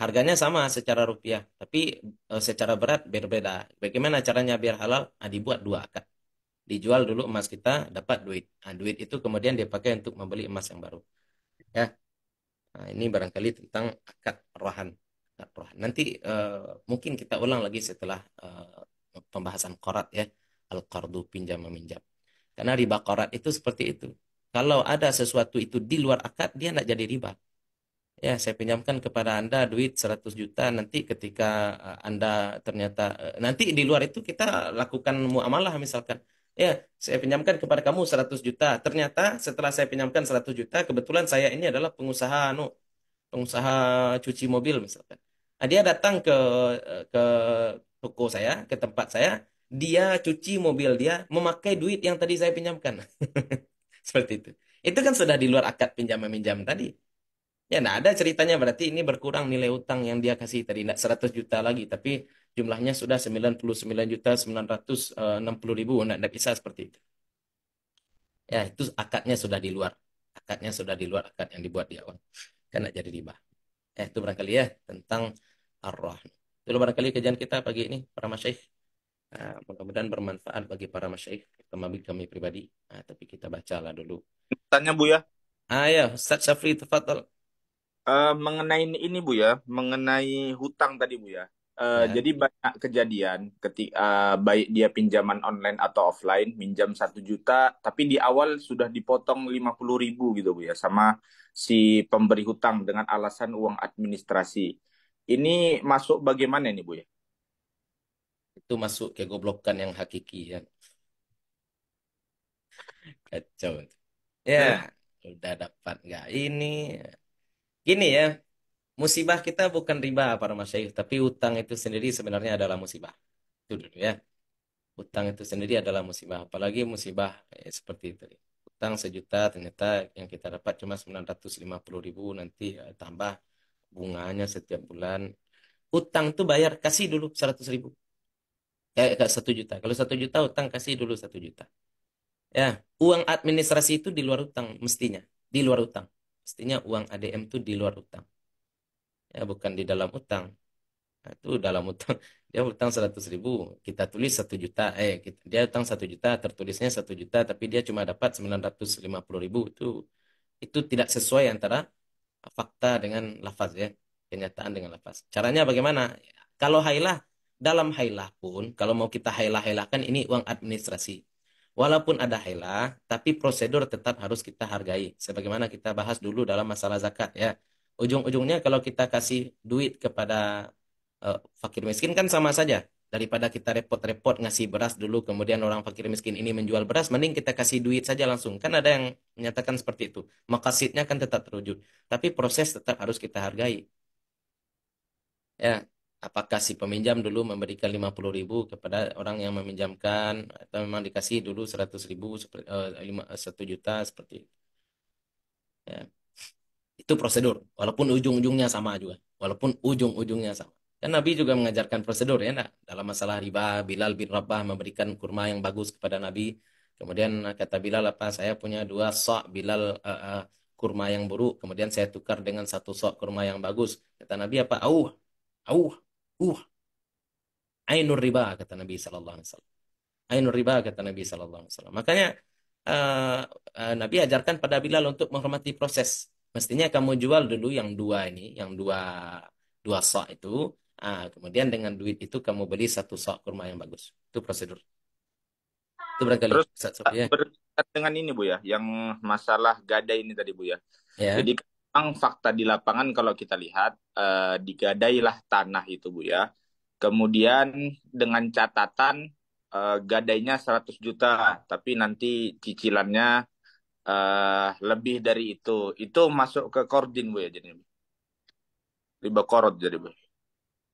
Harganya sama secara rupiah, tapi uh, secara berat berbeda. Bagaimana caranya biar halal? Nah, dibuat dua akad. Dijual dulu emas kita, dapat duit. Nah, duit itu kemudian dipakai untuk membeli emas yang baru. Ya. Nah, ini barangkali tentang akad rohan. Akad rohan. Nanti uh, mungkin kita ulang lagi setelah uh, pembahasan korat ya al-qardu pinjam meminjam. Karena riba korat itu seperti itu. Kalau ada sesuatu itu di luar akad, dia tidak jadi riba. Ya, saya pinjamkan kepada Anda duit 100 juta, nanti ketika eh, Anda ternyata, eh, nanti di luar itu kita lakukan muamalah misalkan. Ya, saya pinjamkan kepada kamu 100 juta. Ternyata setelah saya pinjamkan 100 juta, kebetulan saya ini adalah pengusaha anu, pengusaha cuci mobil misalkan. Nah, dia datang ke eh, ke toko saya, ke tempat saya, dia cuci mobil dia memakai duit yang tadi saya pinjamkan. Seperti itu. Itu kan sudah di luar akad pinjam meminjam tadi. Ya nah ada ceritanya berarti ini berkurang nilai utang yang dia kasih tadi enggak 100 juta lagi tapi jumlahnya sudah 99 juta 960 eh, ribu enggak, tidak bisa seperti itu. Ya itu akadnya sudah di luar. Akadnya sudah di luar akad yang dibuat di awal. Kan enggak jadi riba. eh itu barangkali ya tentang ar-rahman. Itu barangkali kajian kita pagi ini para masyayikh. Nah, mudah-mudahan bermanfaat bagi para masyaikh, terutama bagi kami pribadi. Nah, tapi kita bacalah dulu. Tanya Bu ya. Ah ya, Ustaz Syafri, tafadhol. Uh, mengenai ini Bu ya, mengenai hutang tadi Bu ya. Uh, ya. Jadi banyak kejadian ketika uh, baik dia pinjaman online atau offline, minjam satu juta, tapi di awal sudah dipotong lima puluh ribu gitu Bu ya, sama si pemberi hutang dengan alasan uang administrasi. Ini masuk bagaimana nih Bu ya? itu masuk kegoblokan yang hakiki ya. kacau ya udah dapat nggak ini gini ya musibah kita bukan riba para masyayikh tapi utang itu sendiri sebenarnya adalah musibah itu dulu ya utang itu sendiri adalah musibah apalagi musibah ya, seperti itu utang sejuta ternyata yang kita dapat cuma 950 ribu nanti ya, tambah bunganya setiap bulan utang tuh bayar kasih dulu 100 ribu eh satu juta kalau satu juta utang kasih dulu satu juta ya uang administrasi itu di luar utang mestinya di luar utang mestinya uang ADM itu di luar utang ya bukan di dalam utang nah, itu dalam utang dia utang seratus ribu kita tulis satu juta eh kita, dia utang satu juta tertulisnya satu juta tapi dia cuma dapat 950 ribu itu itu tidak sesuai antara fakta dengan lafaz ya kenyataan dengan lafaz caranya bagaimana kalau hailah dalam hailah pun, kalau mau kita hailah-hailahkan ini uang administrasi. Walaupun ada hailah, tapi prosedur tetap harus kita hargai. Sebagaimana kita bahas dulu dalam masalah zakat ya. Ujung-ujungnya kalau kita kasih duit kepada uh, fakir miskin kan sama saja. Daripada kita repot-repot ngasih beras dulu, kemudian orang fakir miskin ini menjual beras, mending kita kasih duit saja langsung. Kan ada yang menyatakan seperti itu. makasihnya kan tetap terwujud. Tapi proses tetap harus kita hargai. Ya, apakah si peminjam dulu memberikan 50 ribu kepada orang yang meminjamkan atau memang dikasih dulu 100 ribu eh, eh, satu juta seperti itu. Ya. Itu prosedur, walaupun ujung-ujungnya sama juga, walaupun ujung-ujungnya sama. kan Nabi juga mengajarkan prosedur ya, nak dalam masalah riba, Bilal bin Rabah memberikan kurma yang bagus kepada Nabi. Kemudian kata Bilal apa, saya punya dua sok Bilal uh, uh, kurma yang buruk, kemudian saya tukar dengan satu sok kurma yang bagus. Kata Nabi apa, auh, auh, uh ainur riba kata Nabi sallallahu alaihi wasallam. Ainur riba kata Nabi sallallahu alaihi wasallam. Makanya uh, uh, Nabi ajarkan pada Bilal untuk menghormati proses. Mestinya kamu jual dulu yang dua ini, yang dua dua sok itu, uh, kemudian dengan duit itu kamu beli satu sok kurma yang bagus. Itu prosedur. Itu berkali. Terus, ya. dengan ini Bu ya, yang masalah gada ini tadi Bu ya. ya. Jadi memang fakta di lapangan kalau kita lihat eh, digadailah tanah itu Bu ya. Kemudian dengan catatan eh, gadainya 100 juta, tapi nanti cicilannya eh, lebih dari itu. Itu masuk ke kordin Bu ya jadi. Riba korot jadi Bu.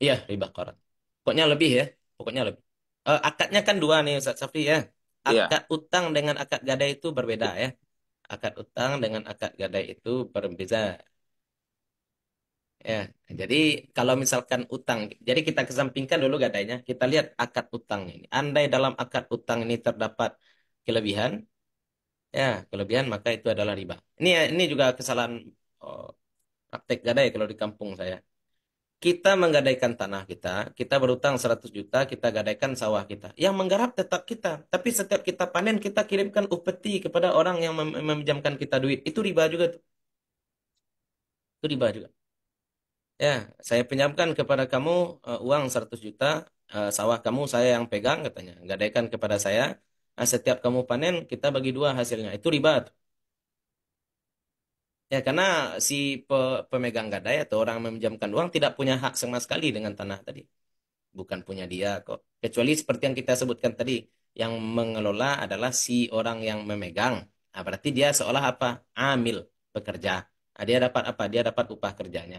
Iya, riba korot. Pokoknya lebih ya, pokoknya lebih. Eh, akadnya kan dua nih Ustaz Safi ya. Iya. Akad iya. utang dengan akad gadai itu berbeda ya akad utang dengan akad gadai itu berbeda Ya, jadi kalau misalkan utang, jadi kita kesampingkan dulu gadainya, kita lihat akad utang ini. Andai dalam akad utang ini terdapat kelebihan, ya kelebihan maka itu adalah riba. Ini ini juga kesalahan oh, praktek gadai kalau di kampung saya kita menggadaikan tanah kita, kita berutang 100 juta, kita gadaikan sawah kita. Yang menggarap tetap kita, tapi setiap kita panen kita kirimkan upeti kepada orang yang mem meminjamkan kita duit. Itu riba juga tuh. Itu riba juga. Ya, saya pinjamkan kepada kamu uh, uang 100 juta, uh, sawah kamu saya yang pegang katanya. Gadaikan kepada saya. Nah, setiap kamu panen kita bagi dua hasilnya. Itu riba tuh. Ya, karena si pe pemegang gadai atau orang yang meminjamkan uang tidak punya hak sama sekali dengan tanah tadi. Bukan punya dia kok. Kecuali seperti yang kita sebutkan tadi, yang mengelola adalah si orang yang memegang. Nah, berarti dia seolah apa? Amil, pekerja. Nah, dia dapat apa? Dia dapat upah kerjanya.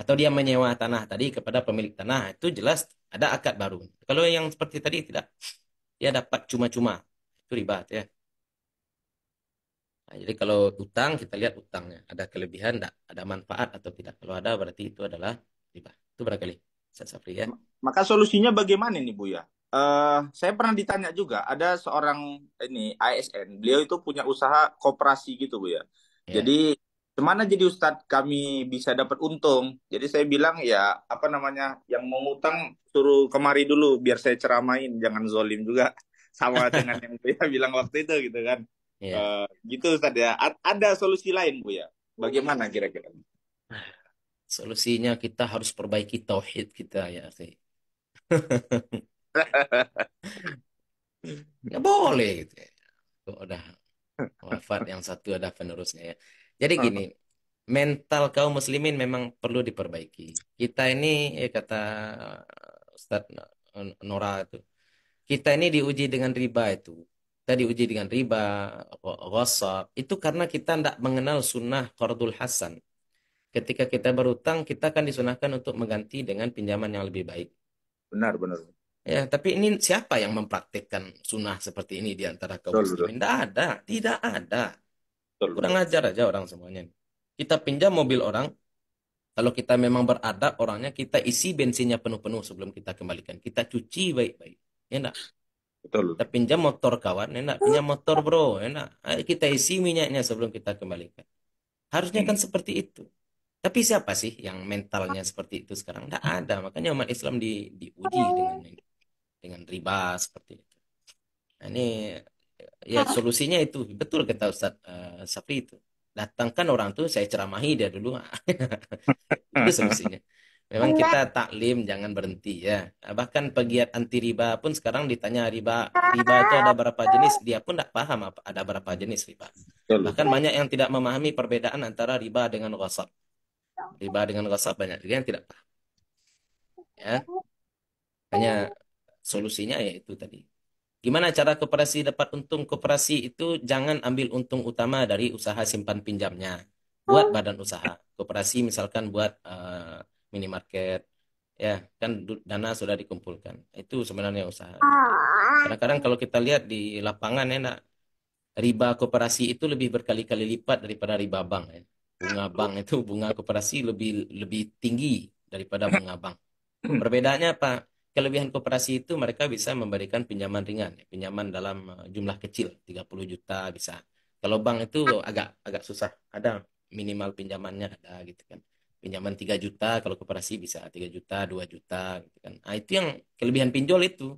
Atau dia menyewa tanah tadi kepada pemilik tanah. Itu jelas ada akad baru. Kalau yang seperti tadi tidak. Dia dapat cuma-cuma. Itu ribat ya. Nah, jadi kalau utang kita lihat utangnya ada kelebihan, tidak, ada manfaat atau tidak. Kalau ada berarti itu adalah riba. Itu kali? Safri ya. Maka solusinya bagaimana nih Bu ya? Uh, saya pernah ditanya juga ada seorang ini ASN, beliau itu punya usaha koperasi gitu Bu ya. Yeah. Jadi Kemana jadi Ustadz kami bisa dapat untung? Jadi saya bilang ya apa namanya yang mau utang suruh kemari dulu biar saya ceramain jangan zolim juga sama dengan yang dia bilang waktu itu gitu kan. Yeah. Iya. Uh, gitu tadi ya. ada solusi lain Bu ya. Bagaimana kira-kira? Solusinya kita harus perbaiki tauhid kita ya, sih Gak boleh gitu. Ya. Kok udah wafat yang satu ada penerusnya ya. Jadi gini, mental kaum muslimin memang perlu diperbaiki. Kita ini ya kata eh, Ustadz Nora itu, kita ini diuji dengan riba itu kita diuji dengan riba, gosok itu karena kita tidak mengenal sunnah kordul hasan. Ketika kita berutang, kita akan disunahkan untuk mengganti dengan pinjaman yang lebih baik. Benar, benar. Ya, tapi ini siapa yang mempraktikkan sunnah seperti ini di antara kaum muslimin? Tidak ada, tidak ada. Betul, Kurang ajar aja orang semuanya. Kita pinjam mobil orang, kalau kita memang beradab orangnya, kita isi bensinnya penuh-penuh sebelum kita kembalikan. Kita cuci baik-baik. Ya enggak? Betul. Kita pinjam motor kawan, enak punya motor bro, enak. Ayo kita isi minyaknya sebelum kita kembalikan. Harusnya kan hmm. seperti itu. Tapi siapa sih yang mentalnya seperti itu sekarang? Tidak ada. Makanya umat Islam di, diuji dengan dengan riba seperti itu. Nah, ini ya solusinya itu betul kata Ustaz uh, eh, Sapi itu. Datangkan orang tuh saya ceramahi dia dulu. itu solusinya. Memang iya. kita taklim jangan berhenti ya. Nah, bahkan pegiat anti riba pun sekarang ditanya riba riba itu ada berapa jenis, dia pun tidak paham apa ada berapa jenis riba. Bahkan banyak yang tidak memahami perbedaan antara riba dengan ghasab. Riba dengan ghasab banyak juga yang tidak paham. Ya. Hanya solusinya yaitu tadi. Gimana cara koperasi dapat untung? Koperasi itu jangan ambil untung utama dari usaha simpan pinjamnya. Buat badan usaha. Koperasi misalkan buat uh, minimarket ya kan dana sudah dikumpulkan itu sebenarnya usaha kadang-kadang kalau kita lihat di lapangan ya nak, riba koperasi itu lebih berkali-kali lipat daripada riba bank ya. bunga bank itu bunga koperasi lebih lebih tinggi daripada bunga bank perbedaannya apa kelebihan koperasi itu mereka bisa memberikan pinjaman ringan ya, pinjaman dalam eh, jumlah kecil 30 juta bisa kalau bank itu agak agak susah ada minimal pinjamannya ada gitu kan pinjaman 3 juta kalau koperasi bisa 3 juta 2 juta gitu kan nah, itu yang kelebihan pinjol itu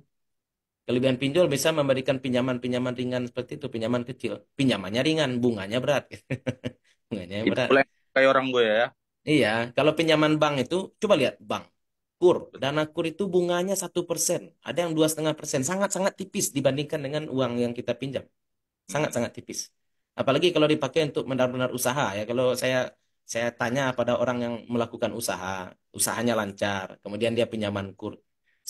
kelebihan pinjol bisa memberikan pinjaman-pinjaman ringan seperti itu pinjaman kecil pinjamannya ringan bunganya berat bunganya itu berat kayak orang gue ya iya kalau pinjaman bank itu coba lihat bank kur dana kur itu bunganya satu persen ada yang dua setengah persen sangat-sangat tipis dibandingkan dengan uang yang kita pinjam sangat-sangat tipis apalagi kalau dipakai untuk benar-benar usaha ya kalau saya saya tanya pada orang yang melakukan usaha, usahanya lancar, kemudian dia pinjaman kur.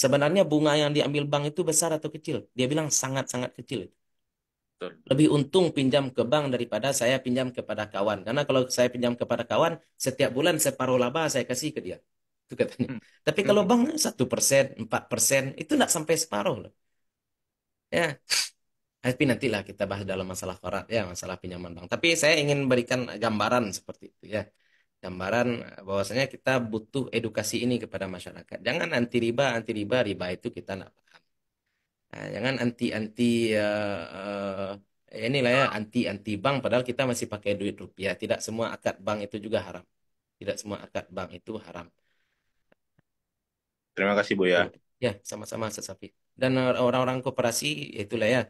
Sebenarnya bunga yang diambil bank itu besar atau kecil? Dia bilang sangat-sangat kecil. Lebih untung pinjam ke bank daripada saya pinjam kepada kawan. Karena kalau saya pinjam kepada kawan, setiap bulan separuh laba saya kasih ke dia. Itu katanya. Hmm. Tapi kalau bank satu persen, empat persen, itu tidak sampai separuh loh. Ya, tapi nantilah kita bahas dalam masalah korat ya masalah pinjaman bank tapi saya ingin berikan gambaran seperti itu ya gambaran eh, bahwasanya kita butuh edukasi ini kepada masyarakat jangan anti riba anti riba riba itu kita nak paham nah, jangan anti anti uh, eh, uh, eh, ya inilah ya anti anti bank padahal kita masih pakai duit rupiah tidak semua akad bank itu juga haram tidak semua akad bank itu haram terima kasih bu ya ya sama-sama Safi dan orang-orang koperasi itulah ya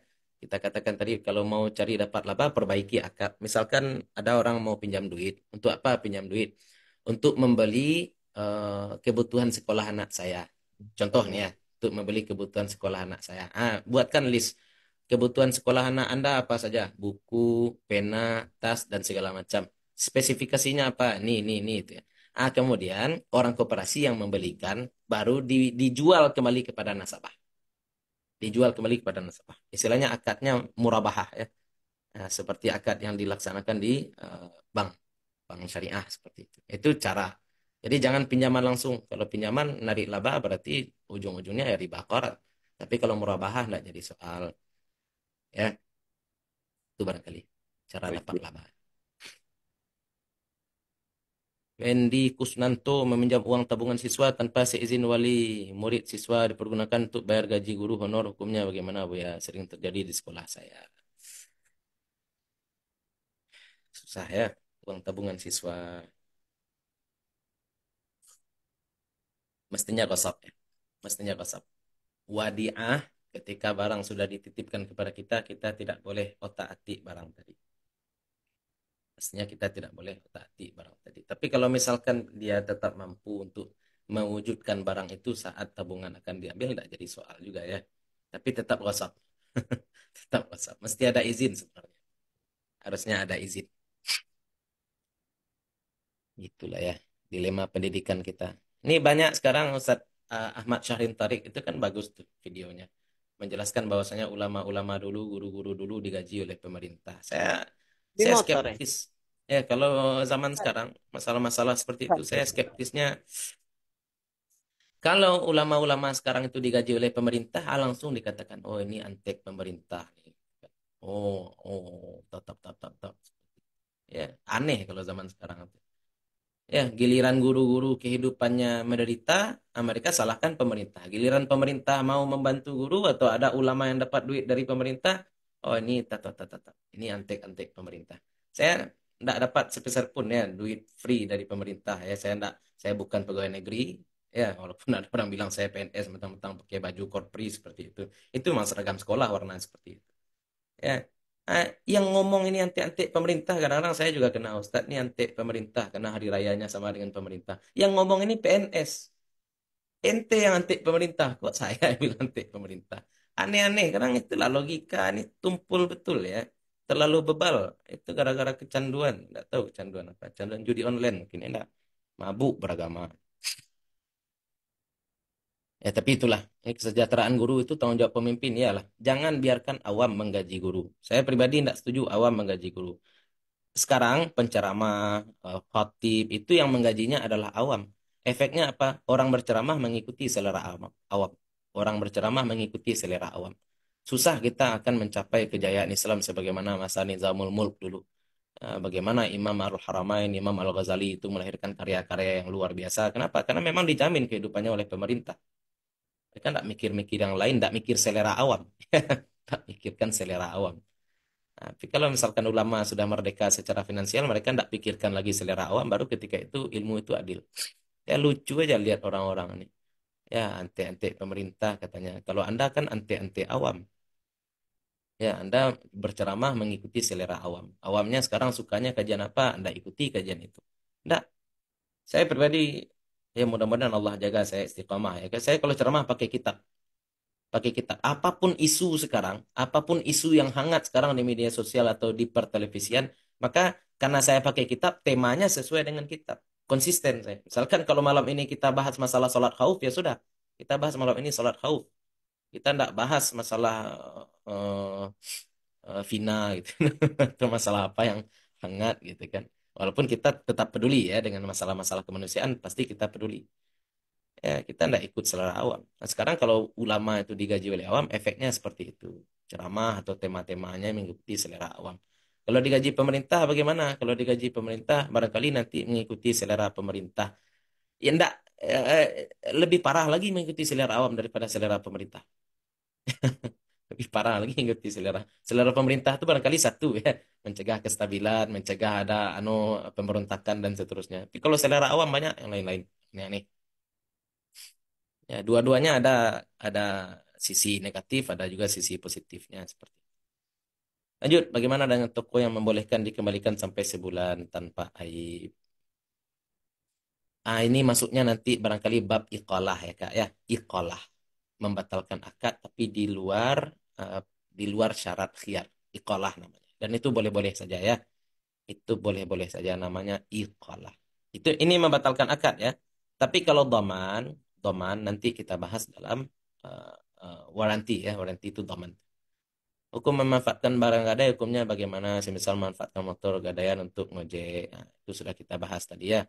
kita katakan tadi kalau mau cari dapat laba perbaiki akad. Misalkan ada orang mau pinjam duit, untuk apa pinjam duit? Untuk membeli uh, kebutuhan sekolah anak saya. Contohnya untuk membeli kebutuhan sekolah anak saya. Ah, buatkan list kebutuhan sekolah anak Anda apa saja? Buku, pena, tas dan segala macam. Spesifikasinya apa? Nih, nih, nih itu ya. Ah, kemudian orang koperasi yang membelikan baru di, dijual kembali kepada nasabah dijual kembali kepada nasabah. Istilahnya akadnya murabahah ya. Nah, seperti akad yang dilaksanakan di uh, bank, bank syariah seperti itu. Itu cara. Jadi jangan pinjaman langsung. Kalau pinjaman nari laba berarti ujung-ujungnya ya riba korat. Tapi kalau murabahah nggak jadi soal. Ya. Itu barangkali cara Baik. dapat laba. Wendy Kusnanto meminjam uang tabungan siswa tanpa seizin wali murid siswa dipergunakan untuk bayar gaji guru honor hukumnya bagaimana Bu ya sering terjadi di sekolah saya susah ya uang tabungan siswa mestinya kosap ya mestinya kosap wadiah ketika barang sudah dititipkan kepada kita kita tidak boleh otak atik barang tadi Pastinya kita tidak boleh otak barang tadi. Tapi kalau misalkan dia tetap mampu untuk mewujudkan barang itu saat tabungan akan diambil, tidak jadi soal juga ya. Tapi tetap WhatsApp. tetap WhatsApp. Mesti ada izin sebenarnya. Harusnya ada izin. Itulah ya dilema pendidikan kita. Ini banyak sekarang Ustaz uh, eh, Ahmad Syahrin Tarik itu kan bagus tuh videonya. Menjelaskan bahwasanya ulama-ulama dulu, guru-guru dulu digaji oleh pemerintah. Saya di saya motor ya? skeptis ya? ya kalau zaman sekarang masalah-masalah seperti itu saya skeptisnya kalau ulama-ulama sekarang itu digaji oleh pemerintah ah, langsung dikatakan oh ini antek pemerintah oh oh tetap tetap tetap ya aneh kalau zaman sekarang itu ya giliran guru-guru kehidupannya menderita amerika ah, salahkan pemerintah giliran pemerintah mau membantu guru atau ada ulama yang dapat duit dari pemerintah oh ini tato tato tato ini antek antek pemerintah saya tidak dapat sebesar pun ya duit free dari pemerintah ya saya tidak saya bukan pegawai negeri ya walaupun ada orang bilang saya PNS mentang-mentang pakai baju korpri seperti itu itu memang seragam sekolah warna seperti itu ya Nah, yang ngomong ini antek antek pemerintah kadang-kadang saya juga kena Ustaz ini antek pemerintah kena hari rayanya sama dengan pemerintah yang ngomong ini PNS ente yang antek pemerintah kok saya yang bilang antek pemerintah aneh-aneh kadang itulah logika ini tumpul betul ya terlalu bebal itu gara-gara kecanduan nggak tahu kecanduan apa kecanduan judi online mungkin enak mabuk beragama ya tapi itulah ya, kesejahteraan guru itu tanggung jawab pemimpin iyalah jangan biarkan awam menggaji guru saya pribadi tidak setuju awam menggaji guru sekarang penceramah eh, khotib itu yang menggajinya adalah awam efeknya apa orang berceramah mengikuti selera awam orang berceramah mengikuti selera awam. Susah kita akan mencapai kejayaan Islam sebagaimana masa Nizamul Mulk dulu. Eh, bagaimana Imam Al-Haramain, Imam Al-Ghazali itu melahirkan karya-karya yang luar biasa. Kenapa? Karena memang dijamin kehidupannya oleh pemerintah. Mereka tidak mikir-mikir yang lain, tidak mikir selera awam. Tidak mikirkan selera awam. Nah, tapi kalau misalkan ulama sudah merdeka secara finansial, mereka tidak pikirkan lagi selera awam, baru ketika itu ilmu itu adil. Ya lucu aja lihat orang-orang ini ya anti-anti pemerintah katanya. Kalau Anda kan anti-anti awam. Ya, Anda berceramah mengikuti selera awam. Awamnya sekarang sukanya kajian apa, Anda ikuti kajian itu. Enggak. Saya pribadi, ya mudah-mudahan Allah jaga saya istiqamah. Ya. Kan. Saya kalau ceramah pakai kitab. Pakai kitab. Apapun isu sekarang, apapun isu yang hangat sekarang di media sosial atau di pertelevisian, maka karena saya pakai kitab, temanya sesuai dengan kitab konsisten saya. Misalkan kalau malam ini kita bahas masalah sholat khauf, ya sudah. Kita bahas malam ini sholat khauf. Kita tidak bahas masalah uh, uh, gitu. Atau masalah apa yang hangat gitu kan. Walaupun kita tetap peduli ya dengan masalah-masalah kemanusiaan, pasti kita peduli. Ya, kita tidak ikut selera awam. Nah, sekarang kalau ulama itu digaji oleh awam, efeknya seperti itu. Ceramah atau tema-temanya mengikuti selera awam. Kalau digaji pemerintah bagaimana? Kalau digaji pemerintah barangkali nanti mengikuti selera pemerintah. Ya enggak, eh, eh, lebih parah lagi mengikuti selera awam daripada selera pemerintah. lebih parah lagi mengikuti selera. Selera pemerintah itu barangkali satu ya, mencegah kestabilan, mencegah ada anu pemberontakan dan seterusnya. Tapi kalau selera awam banyak yang lain-lain. Ini nih, Ya, dua-duanya ada ada sisi negatif, ada juga sisi positifnya seperti Lanjut, bagaimana dengan toko yang membolehkan dikembalikan sampai sebulan tanpa aib? Ah, ini masuknya nanti barangkali bab iqalah ya kak ya, iqalah. Membatalkan akad tapi di luar uh, di luar syarat khiyar, iqalah namanya. Dan itu boleh-boleh saja ya. Itu boleh-boleh saja namanya iqalah. Itu ini membatalkan akad ya. Tapi kalau doman, doman nanti kita bahas dalam uh, eh, uh, eh, waranti ya, waranti itu doman hukum memanfaatkan barang gadai hukumnya bagaimana semisal memanfaatkan motor gadaian untuk ngojek nah, itu sudah kita bahas tadi ya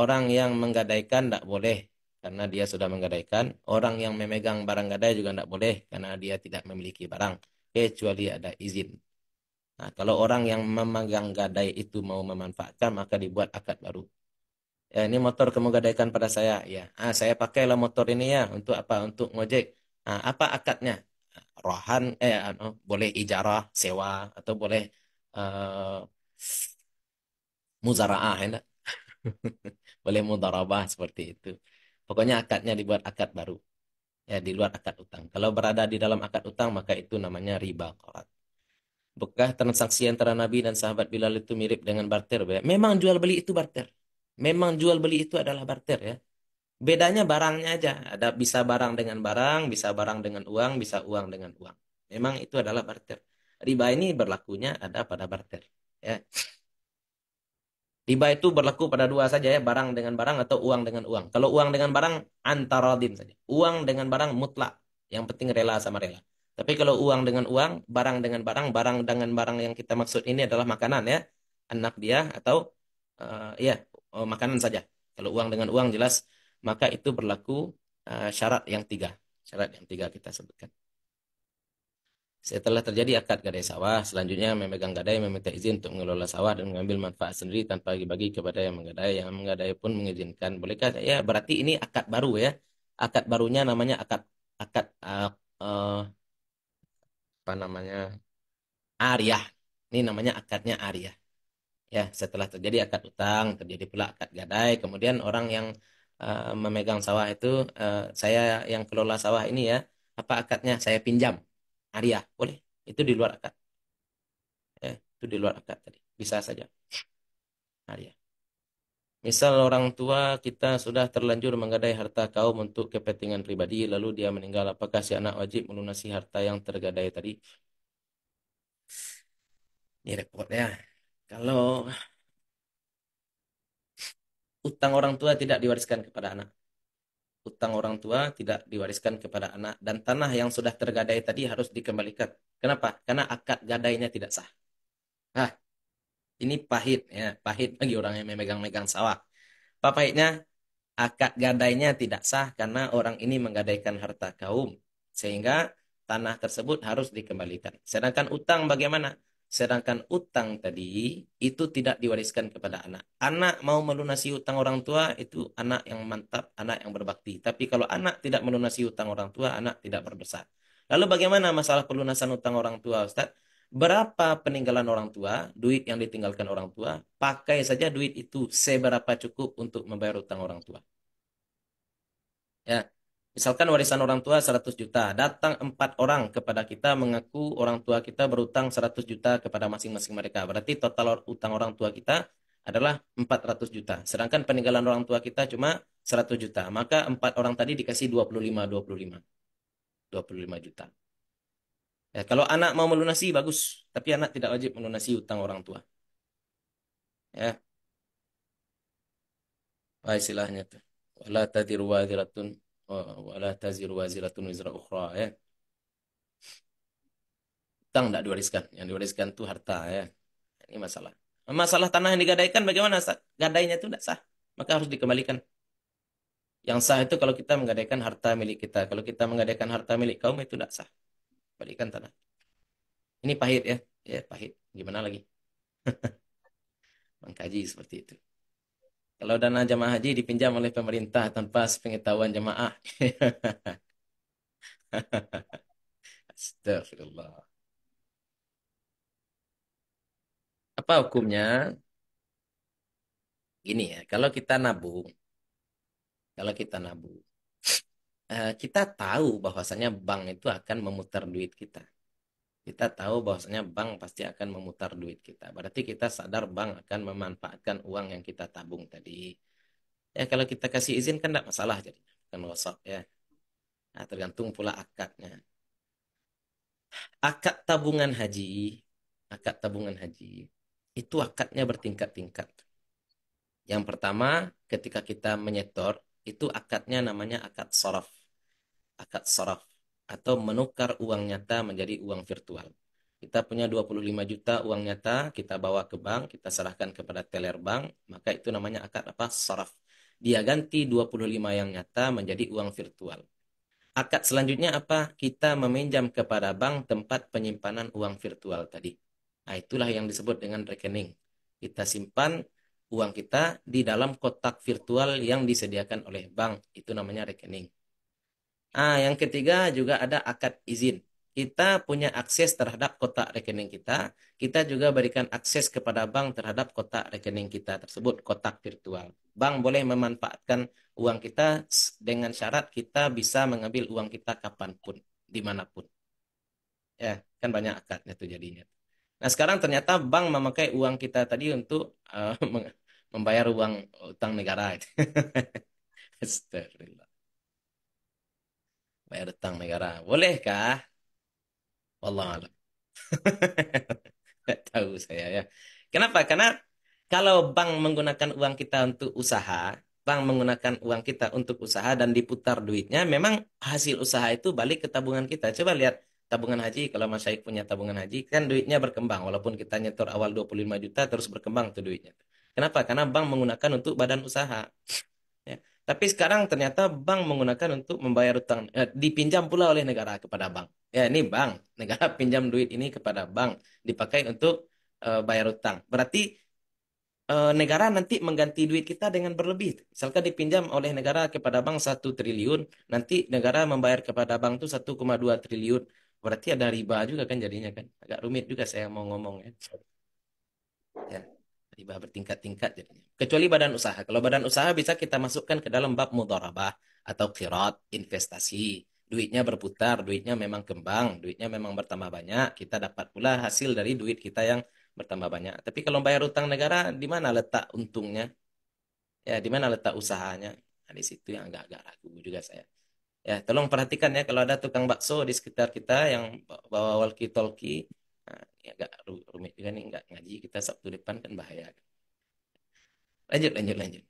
orang yang menggadaikan tidak boleh karena dia sudah menggadaikan orang yang memegang barang gadai juga tidak boleh karena dia tidak memiliki barang kecuali ada izin nah kalau orang yang memegang gadai itu mau memanfaatkan maka dibuat akad baru ya ini motor kamu gadaikan pada saya ya ah saya pakailah motor ini ya untuk apa untuk ngojek nah, apa akadnya rohan eh ano, boleh ijarah sewa atau boleh uh, muzaraah enak boleh mudarabah seperti itu pokoknya akadnya dibuat akad baru ya di luar akad utang kalau berada di dalam akad utang maka itu namanya riba korat bekah transaksi antara Nabi dan sahabat Bilal itu mirip dengan barter? Memang jual beli itu barter. Memang jual beli itu adalah barter ya bedanya barangnya aja ada bisa barang dengan barang bisa barang dengan uang bisa uang dengan uang memang itu adalah barter riba ini berlakunya ada pada barter ya riba itu berlaku pada dua saja ya barang dengan barang atau uang dengan uang kalau uang dengan barang antarodin saja uang dengan barang mutlak yang penting rela sama rela tapi kalau uang dengan uang barang dengan barang barang dengan barang yang kita maksud ini adalah makanan ya anak dia atau uh, ya makanan saja kalau uang dengan uang jelas maka itu berlaku eh, syarat yang tiga. Syarat yang tiga kita sebutkan. Setelah terjadi akad gadai sawah, selanjutnya memegang gadai meminta izin untuk mengelola sawah dan mengambil manfaat sendiri tanpa bagi-bagi kepada yang menggadai. Yang menggadai pun mengizinkan. Bolehkah? Ya, berarti ini akad baru ya. Akad barunya namanya akad akad uh, uh, apa namanya? arya Ini namanya akadnya arya Ya, setelah terjadi akad utang, terjadi pula akad gadai, kemudian orang yang Eh, memegang sawah itu uh, saya yang kelola sawah ini ya apa akadnya saya pinjam Arya boleh itu di luar akad ya, itu di luar akad tadi bisa saja Arya misal orang tua kita sudah terlanjur menggadai harta kaum untuk kepentingan pribadi lalu dia meninggal apakah si anak wajib melunasi harta yang tergadai tadi ini repot ya kalau utang orang tua tidak diwariskan kepada anak. Utang orang tua tidak diwariskan kepada anak dan tanah yang sudah tergadai tadi harus dikembalikan. Kenapa? Karena akad gadainya tidak sah. Hah. Ini pahit ya, pahit bagi orang yang memegang-megang sawah. Apa pahitnya? Akad gadainya tidak sah karena orang ini menggadaikan harta kaum sehingga tanah tersebut harus dikembalikan. Sedangkan utang bagaimana? Sedangkan utang tadi itu tidak diwariskan kepada anak. Anak mau melunasi utang orang tua itu anak yang mantap, anak yang berbakti. Tapi kalau anak tidak melunasi utang orang tua, anak tidak berdosa. Lalu bagaimana masalah pelunasan utang orang tua, Ustaz? Berapa peninggalan orang tua, duit yang ditinggalkan orang tua, pakai saja duit itu seberapa cukup untuk membayar utang orang tua. Ya, Misalkan warisan orang tua 100 juta, datang empat orang kepada kita mengaku orang tua kita berutang 100 juta kepada masing-masing mereka. Berarti total utang orang tua kita adalah 400 juta. Sedangkan peninggalan orang tua kita cuma 100 juta. Maka empat orang tadi dikasih 25 25. 25 juta. Ya, kalau anak mau melunasi bagus, tapi anak tidak wajib melunasi utang orang tua. Ya. Wah, istilahnya tuh? Wala tadiru wadiratun wala taziru waziratun wizra ukhra ya. Utang tidak diwariskan. Yang diwariskan itu harta ya. Ini masalah. Masalah tanah yang digadaikan bagaimana? Sah? Gadainya itu tidak sah. Maka harus dikembalikan. Yang sah itu kalau kita menggadaikan harta milik kita. Kalau kita menggadaikan harta milik kaum itu tidak sah. Kembalikan tanah. Ini pahit ya. Ya pahit. Gimana lagi? Mengkaji seperti itu. Kalau dana jamaah haji dipinjam oleh pemerintah tanpa sepengetahuan jamaah. Astagfirullah. Apa hukumnya? Gini ya, kalau kita nabung, kalau kita nabung, eh, kita tahu bahwasannya bank itu akan memutar duit kita kita tahu bahwasanya bank pasti akan memutar duit kita. Berarti kita sadar bank akan memanfaatkan uang yang kita tabung tadi. Ya kalau kita kasih izin kan tidak masalah jadi kan WhatsApp ya. Nah, tergantung pula akadnya. Akad tabungan haji, akad tabungan haji itu akadnya bertingkat-tingkat. Yang pertama, ketika kita menyetor, itu akadnya namanya akad sorof. Akad sorof atau menukar uang nyata menjadi uang virtual. Kita punya 25 juta uang nyata, kita bawa ke bank, kita serahkan kepada teller bank, maka itu namanya akad apa? Saraf. Dia ganti 25 yang nyata menjadi uang virtual. Akad selanjutnya apa? Kita meminjam kepada bank tempat penyimpanan uang virtual tadi. Nah, itulah yang disebut dengan rekening. Kita simpan uang kita di dalam kotak virtual yang disediakan oleh bank. Itu namanya rekening. Ah, yang ketiga juga ada akad izin. Kita punya akses terhadap kotak rekening kita. Kita juga berikan akses kepada bank terhadap kotak rekening kita tersebut, kotak virtual. Bank boleh memanfaatkan uang kita dengan syarat kita bisa mengambil uang kita kapanpun, dimanapun. Ya, kan banyak akadnya tuh jadinya. Nah, sekarang ternyata bank memakai uang kita tadi untuk uh, membayar uang utang negara. Astagfirullah bayar utang negara. Bolehkah? Allah alam. Nggak tahu saya ya. Kenapa? Karena kalau bank menggunakan uang kita untuk usaha, bank menggunakan uang kita untuk usaha dan diputar duitnya, memang hasil usaha itu balik ke tabungan kita. Coba lihat tabungan haji, kalau Mas Syahik punya tabungan haji, kan duitnya berkembang. Walaupun kita nyetor awal 25 juta, terus berkembang tuh duitnya. Kenapa? Karena bank menggunakan untuk badan usaha. Tapi sekarang ternyata bank menggunakan untuk membayar utang, eh, dipinjam pula oleh negara kepada bank. Ya ini bank, negara pinjam duit ini kepada bank dipakai untuk eh, bayar utang. Berarti eh, negara nanti mengganti duit kita dengan berlebih. Misalkan dipinjam oleh negara kepada bank satu triliun, nanti negara membayar kepada bank itu dua triliun. Berarti ada riba juga kan jadinya kan. Agak rumit juga saya mau ngomong ya. Ya tiba bertingkat-tingkat jadinya. Kecuali badan usaha. Kalau badan usaha bisa kita masukkan ke dalam bab mudharabah atau qirat, investasi. Duitnya berputar, duitnya memang kembang, duitnya memang bertambah banyak. Kita dapat pula hasil dari duit kita yang bertambah banyak. Tapi kalau bayar utang negara, di mana letak untungnya? Ya, di mana letak usahanya? Nah, di situ yang agak-agak ragu juga saya. Ya, tolong perhatikan ya kalau ada tukang bakso di sekitar kita yang bawa walkie-talkie, ya agak rumit juga nih nggak ngaji kita Sabtu depan kan bahaya. Lanjut lanjut lanjut.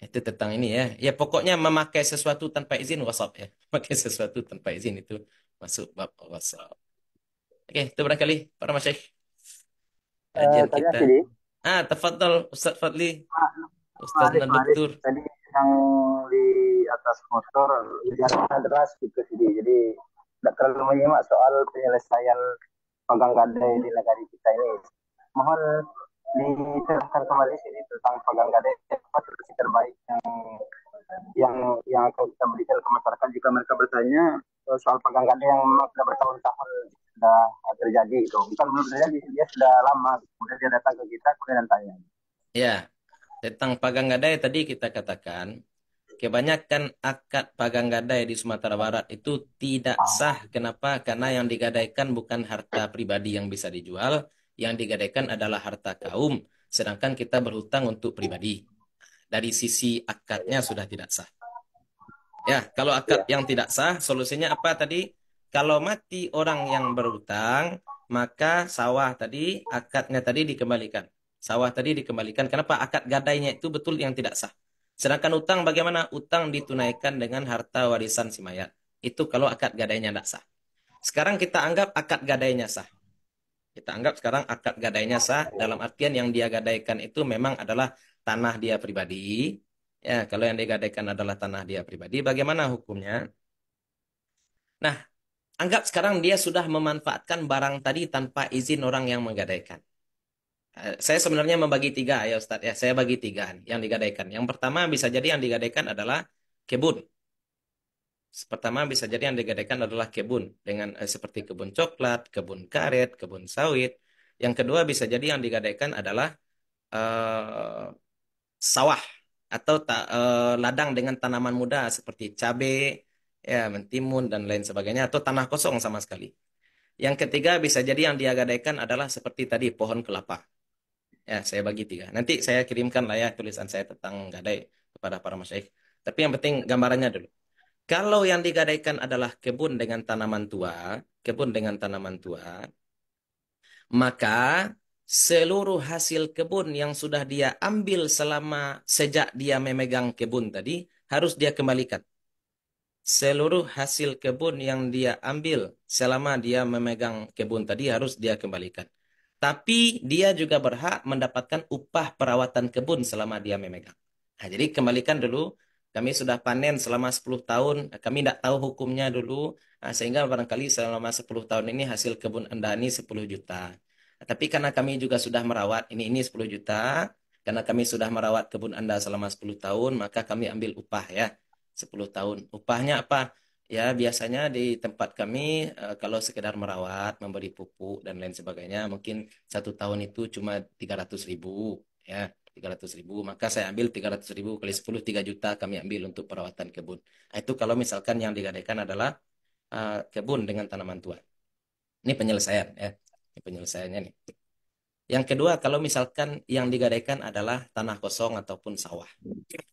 Itu tentang ini ya. Ya pokoknya memakai sesuatu tanpa izin wasap ya. Memakai sesuatu tanpa izin itu masuk bab wasap. Oke, itu barangkali para masyayikh. Eh, ajar uh, kita. Sini. Ah, tafadhol Ustaz Fadli. Ustaz dan Doktor. Tadi yang di atas motor, jalan deras gitu sih. Jadi tidak terlalu menyimak soal penyelesaian pegang gadai di negara kita ini. Mohon diterangkan kembali sini tentang pegang gadai apa solusi terbaik yang yang yang akan kita berikan ke masyarakat jika mereka bertanya soal pegang gadai yang memang sudah bertahun-tahun sudah terjadi itu bukan belum terjadi dia sudah lama kemudian dia datang ke kita kemudian tanya. Ya tentang pegang gadai tadi kita katakan kebanyakan akad pagang gadai di Sumatera Barat itu tidak ah. sah. Kenapa? Karena yang digadaikan bukan harta pribadi yang bisa dijual, yang digadaikan adalah harta kaum, sedangkan kita berhutang untuk pribadi. Dari sisi akadnya sudah tidak sah. Ya, kalau akad ya. yang tidak sah, solusinya apa tadi? Kalau mati orang yang berhutang, maka sawah tadi, akadnya tadi dikembalikan. Sawah tadi dikembalikan. Kenapa akad gadainya itu betul yang tidak sah? Sedangkan utang bagaimana? Utang ditunaikan dengan harta warisan si mayat. Itu kalau akad gadainya tidak sah. Sekarang kita anggap akad gadainya sah. Kita anggap sekarang akad gadainya sah dalam artian yang dia gadaikan itu memang adalah tanah dia pribadi. Ya, kalau yang digadaikan adalah tanah dia pribadi, bagaimana hukumnya? Nah, anggap sekarang dia sudah memanfaatkan barang tadi tanpa izin orang yang menggadaikan. Eh, saya sebenarnya membagi tiga ya Ustaz ya saya bagi tiga yang digadaikan yang pertama bisa jadi yang digadaikan adalah kebun pertama bisa jadi yang digadaikan adalah kebun dengan eh, seperti kebun coklat kebun karet kebun sawit yang kedua bisa jadi yang digadaikan adalah eh, sawah atau ta, eh, ladang dengan tanaman muda seperti cabe ya mentimun dan lain sebagainya atau tanah kosong sama sekali yang ketiga bisa jadi yang digadaikan adalah seperti tadi pohon kelapa. Ya, saya bagi tiga. Nanti saya kirimkan lah ya tulisan saya tentang gadai kepada para masyaikh. Tapi yang penting gambarannya dulu. Kalau yang digadaikan adalah kebun dengan tanaman tua, kebun dengan tanaman tua, maka seluruh hasil kebun yang sudah dia ambil selama sejak dia memegang kebun tadi harus dia kembalikan. Seluruh hasil kebun yang dia ambil selama dia memegang kebun tadi harus dia kembalikan tapi dia juga berhak mendapatkan upah perawatan kebun selama dia memegang. Nah, jadi kembalikan dulu, kami sudah panen selama 10 tahun, kami tidak tahu hukumnya dulu, nah, sehingga barangkali selama 10 tahun ini hasil kebun Anda ini 10 juta. Nah, tapi karena kami juga sudah merawat, ini ini 10 juta, karena kami sudah merawat kebun Anda selama 10 tahun, maka kami ambil upah ya, 10 tahun. Upahnya apa? Ya, biasanya di tempat kami eh, kalau sekedar merawat, memberi pupuk dan lain sebagainya, mungkin satu tahun itu cuma 300 ribu, ya, 300 ribu. Maka saya ambil 300 ribu kali 10, 3 juta kami ambil untuk perawatan kebun. Nah, itu kalau misalkan yang digadaikan adalah eh, kebun dengan tanaman tua. Ini penyelesaian, ya. Ini penyelesaiannya nih. Yang kedua, kalau misalkan yang digadaikan adalah tanah kosong ataupun sawah.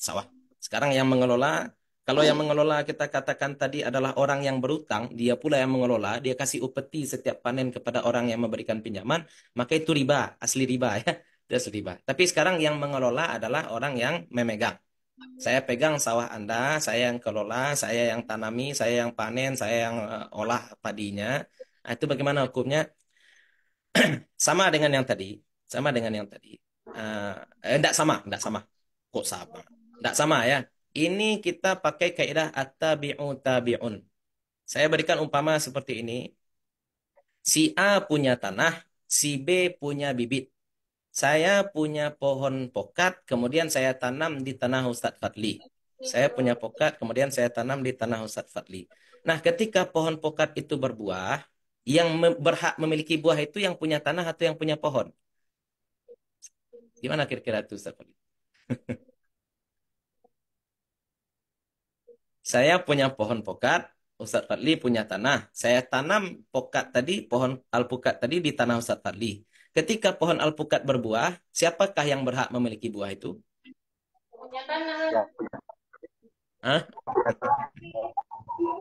Sawah. Sekarang yang mengelola kalau yang mengelola kita katakan tadi adalah orang yang berutang, dia pula yang mengelola, dia kasih upeti setiap panen kepada orang yang memberikan pinjaman, maka itu riba, asli riba ya, itu asli riba. Tapi sekarang yang mengelola adalah orang yang memegang. Saya pegang sawah Anda, saya yang kelola, saya yang tanami, saya yang panen, saya yang uh, olah padinya. Nah, itu bagaimana hukumnya? sama dengan yang tadi, sama dengan yang tadi. Uh, eh, enggak sama, enggak sama. Kok sama? Enggak sama ya ini kita pakai kaidah at-tabi'u tabi'un. Saya berikan umpama seperti ini. Si A punya tanah, si B punya bibit. Saya punya pohon pokat, kemudian saya tanam di tanah Ustadz Fadli. Saya punya pokat, kemudian saya tanam di tanah Ustadz Fadli. Nah, ketika pohon pokat itu berbuah, yang berhak memiliki buah itu yang punya tanah atau yang punya pohon? Gimana kira-kira itu Ustadz? Fadli? Saya punya pohon pokat, Ustadz Fadli punya tanah. Saya tanam pokat tadi, pohon alpukat tadi di tanah Ustadz Fadli. Ketika pohon alpukat berbuah, siapakah yang berhak memiliki buah itu? Punya tanah. Ya. Hah?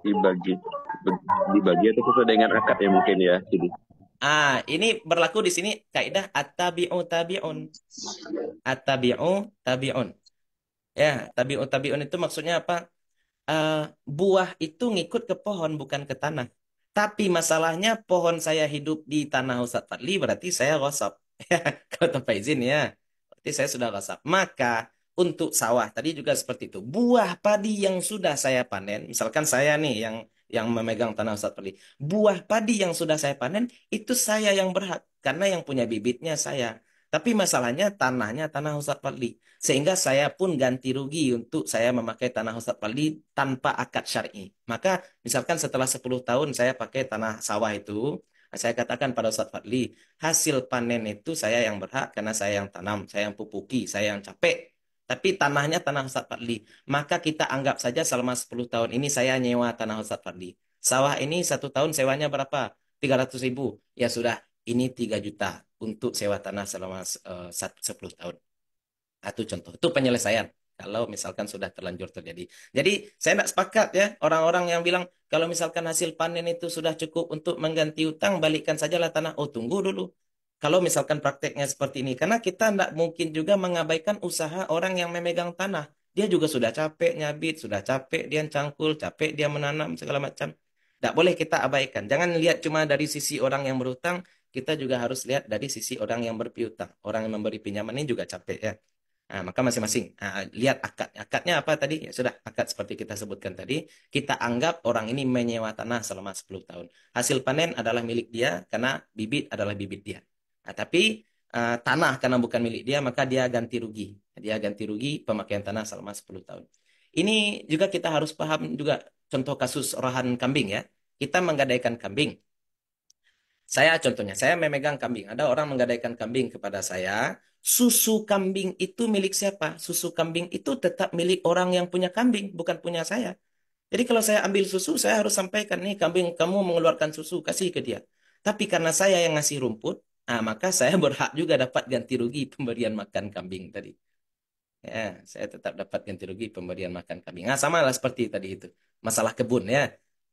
Dibagi, dibagi itu sesuai dengan akad ya mungkin ya. Jadi. Ah, ini berlaku di sini kaidah atabiu tabiun. atabiu tabiun. Ya, tabiu tabiun itu maksudnya apa? uh, buah itu ngikut ke pohon bukan ke tanah. Tapi masalahnya pohon saya hidup di tanah ustadz Fadli berarti saya rosop, Kalau tanpa izin ya. Berarti saya sudah rosop. Maka untuk sawah tadi juga seperti itu. Buah padi yang sudah saya panen, misalkan saya nih yang yang memegang tanah ustadz Fadli. Buah padi yang sudah saya panen itu saya yang berhak karena yang punya bibitnya saya. Tapi masalahnya tanahnya tanah Ustadz Fadli. Sehingga saya pun ganti rugi untuk saya memakai tanah Ustadz Fadli tanpa akad syar'i. Maka misalkan setelah 10 tahun saya pakai tanah sawah itu, saya katakan pada Ustadz Fadli, hasil panen itu saya yang berhak karena saya yang tanam, saya yang pupuki, saya yang capek. Tapi tanahnya tanah Ustadz Fadli. Maka kita anggap saja selama 10 tahun ini saya nyewa tanah Ustadz Fadli. Sawah ini satu tahun sewanya berapa? 300 ribu. Ya sudah, ini 3 juta untuk sewa tanah selama eh, uh, 10 tahun. Itu contoh. Itu penyelesaian kalau misalkan sudah terlanjur terjadi. Jadi saya tidak sepakat ya orang-orang yang bilang kalau misalkan hasil panen itu sudah cukup untuk mengganti utang balikkan sajalah tanah. Oh tunggu dulu. Kalau misalkan prakteknya seperti ini karena kita tidak mungkin juga mengabaikan usaha orang yang memegang tanah. Dia juga sudah capek nyabit, sudah capek dia cangkul, capek dia menanam segala macam. Tidak boleh kita abaikan. Jangan lihat cuma dari sisi orang yang berutang, kita juga harus lihat dari sisi orang yang berpiutang. Orang yang memberi pinjaman ini juga capek ya. Nah, maka masing-masing nah, lihat akad. Akadnya apa tadi? Ya sudah, akad seperti kita sebutkan tadi. Kita anggap orang ini menyewa tanah selama 10 tahun. Hasil panen adalah milik dia karena bibit adalah bibit dia. Nah, tapi uh, tanah karena bukan milik dia, maka dia ganti rugi. Dia ganti rugi pemakaian tanah selama 10 tahun. Ini juga kita harus paham juga contoh kasus rohan kambing ya. Kita menggadaikan kambing. Saya contohnya, saya memegang kambing. Ada orang menggadaikan kambing kepada saya. Susu kambing itu milik siapa? Susu kambing itu tetap milik orang yang punya kambing, bukan punya saya. Jadi kalau saya ambil susu, saya harus sampaikan nih kambing kamu mengeluarkan susu, kasih ke dia. Tapi karena saya yang ngasih rumput, nah, maka saya berhak juga dapat ganti rugi pemberian makan kambing tadi. Ya, saya tetap dapat ganti rugi pemberian makan kambing. Nah, sama lah seperti tadi itu. Masalah kebun ya.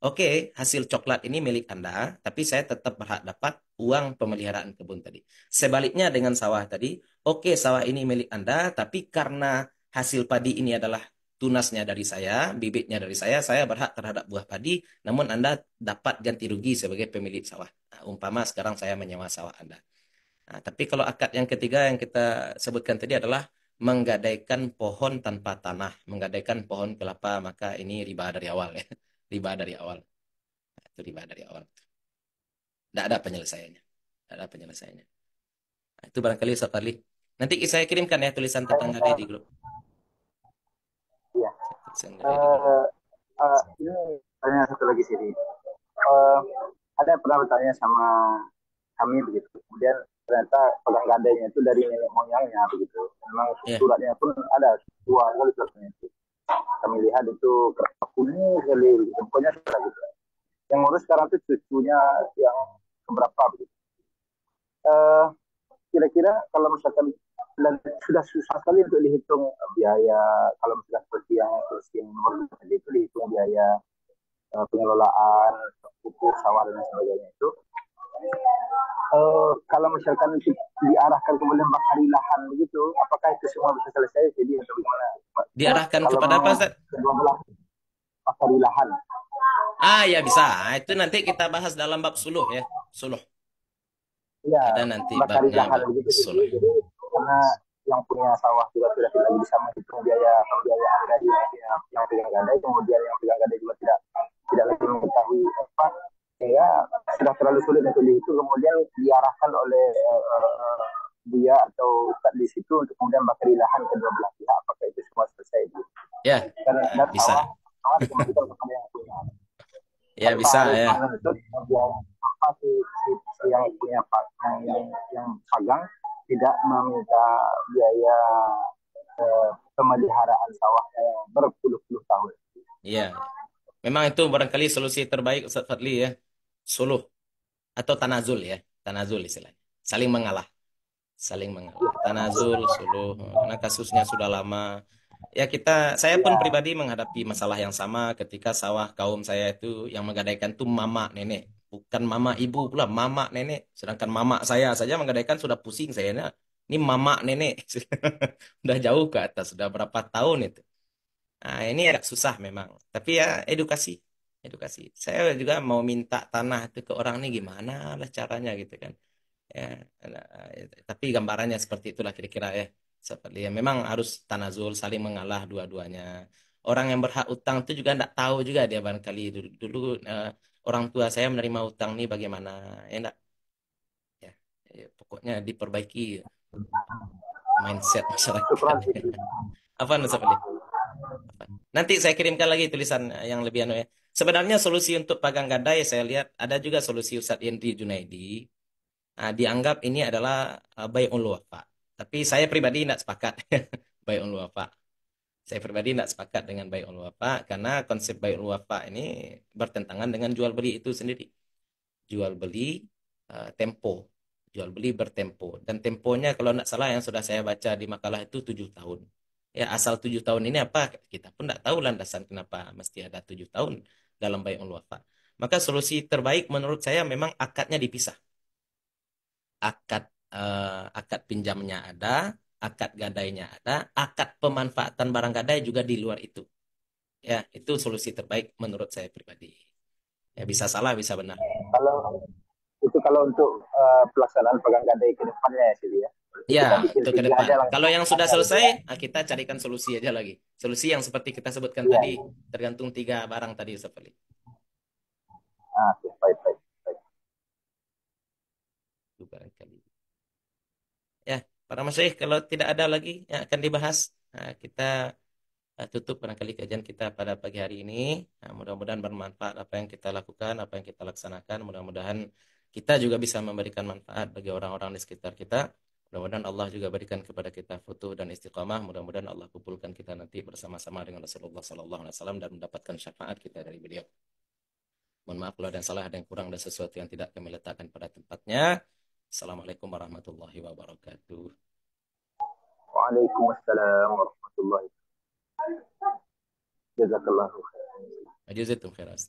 Oke, hasil coklat ini milik Anda, tapi saya tetap berhak dapat uang pemeliharaan kebun tadi. Sebaliknya dengan sawah tadi, oke sawah ini milik Anda, tapi karena hasil padi ini adalah tunasnya dari saya, bibitnya dari saya, saya berhak terhadap buah padi, namun Anda dapat ganti rugi sebagai pemilik sawah. Nah, umpama sekarang saya menyewa sawah Anda. Nah, tapi kalau akad yang ketiga yang kita sebutkan tadi adalah menggadaikan pohon tanpa tanah, menggadaikan pohon kelapa, maka ini riba dari awal ya riba dari awal itu riba dari awal tidak ada penyelesaiannya tidak ada penyelesaiannya nah, itu barangkali Ustaz Fadli nanti saya kirimkan ya tulisan tentang gadai di grup iya uh, uh, ini satu lagi sini uh, eh, ada yang pernah bertanya sama kami begitu kemudian ternyata pegang gandanya itu dari nenek moyangnya begitu memang yeah. suratnya pun ada dua kali suratnya itu kami lihat itu ini sendiri pokoknya saudara gitu yang ngurus sekarang itu cucunya yang berapa begitu uh, kira-kira kalau misalkan dan sudah susah sekali untuk dihitung biaya kalau misalkan seperti yang terus yang nomor itu dihitung biaya uh, pengelolaan pupuk sawah dan sebagainya itu uh, kalau misalkan diarahkan ke lembah hari lahan begitu apakah itu semua bisa selesai jadi bagaimana diarahkan kepada apa Ustaz? pasar Ah ya bisa. Ah, itu nanti kita bahas dalam bab suluh ya. Suluh. Ya, Ada nanti bab gitu, gitu, suluh. Jadi, karena yang punya sawah juga sudah tidak bisa menghitung biaya pembiayaan dari yang, yang pegang gadai, kemudian yang pegang gadai juga tidak tidak lagi mengetahui apa ya sudah terlalu sulit untuk dihitung kemudian diarahkan oleh uh, eh, dia atau Ustaz di situ untuk kemudian bakar lahan kedua belah pihak apakah itu semua selesai ya karena uh, bisa sawah, ya bisa ya apa si, si, yang punya yang yang yang pegang tidak meminta biaya eh, pemeliharaan sawahnya yang berpuluh-puluh tahun. Iya. Memang itu barangkali solusi terbaik Ustaz Fadli ya. Suluh atau tanazul ya. Tanazul istilahnya. Saling mengalah. Saling mengalah. Tanazul, suluh. Karena kasusnya sudah lama. Ya kita, saya pun ya. pribadi menghadapi masalah yang sama ketika sawah kaum saya itu yang menggadaikan tuh mama nenek, bukan mama ibu pula, mama nenek. Sedangkan mama saya saja menggadaikan sudah pusing saya. Nah, ini mama nenek sudah jauh ke atas, sudah berapa tahun itu. Nah ini agak susah memang, tapi ya edukasi, edukasi. Saya juga mau minta tanah itu ke orang ini gimana lah caranya gitu kan. Ya, eh, tapi gambarannya seperti itulah kira-kira ya seperti ya memang harus tanazul saling mengalah dua-duanya orang yang berhak utang itu juga tidak tahu juga dia barangkali dulu, dulu uh, eh, orang tua saya menerima utang ini bagaimana ya enggak ya, ya pokoknya diperbaiki mindset masyarakat apa seperti nanti saya kirimkan lagi tulisan yang lebih anu ya sebenarnya solusi untuk pagang gadai ya saya lihat ada juga solusi Ustadz Yendri Junaidi uh, dianggap ini adalah uh, eh, ulwah pak tapi saya pribadi tidak sepakat bai'ul wafa. Saya pribadi tidak sepakat dengan bai'ul wafa karena konsep bai'ul wafa ini bertentangan dengan jual beli itu sendiri. Jual beli uh, tempo, jual beli bertempo dan temponya kalau tidak salah yang sudah saya baca di makalah itu tujuh tahun. Ya asal tujuh tahun ini apa kita pun tidak tahu landasan kenapa mesti ada tujuh tahun dalam bai'ul wafa. Maka solusi terbaik menurut saya memang akadnya dipisah. Akad eh, akad pinjamnya ada, akad gadainya ada, akad pemanfaatan barang gadai juga di luar itu. Ya, itu solusi terbaik menurut saya pribadi. Ya bisa salah, bisa benar. Eh, kalau itu kalau untuk uh, pelaksanaan pegang gadai ke depannya ya sih ya. Ya, untuk ke depan. Kalau yang sudah selesai, ah, kita carikan solusi aja lagi. Solusi yang seperti kita sebutkan ya. tadi, tergantung tiga barang tadi seperti. Ah, baik, baik, baik. Para masyaih, kalau tidak ada lagi yang akan dibahas, nah, kita uh, tutup barangkali kajian kita pada pagi hari ini. Nah, mudah-mudahan bermanfaat apa yang kita lakukan, apa yang kita laksanakan. Mudah-mudahan kita juga bisa memberikan manfaat bagi orang-orang di sekitar kita. Mudah-mudahan Allah juga berikan kepada kita futuh dan istiqamah. Mudah-mudahan Allah kumpulkan kita nanti bersama-sama dengan Rasulullah Sallallahu Alaihi Wasallam dan mendapatkan syafaat kita dari beliau. Mohon maaf kalau ada yang salah, ada yang kurang, ada sesuatu yang tidak kami letakkan pada tempatnya. Assalamualaikum warahmatullahi wabarakatuh. Waalaikumsalam warahmatullahi wabarakatuh. Jazakallahu khairan. Jazakum khairan.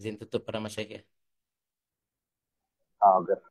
izin tutup para masyarakat. oh,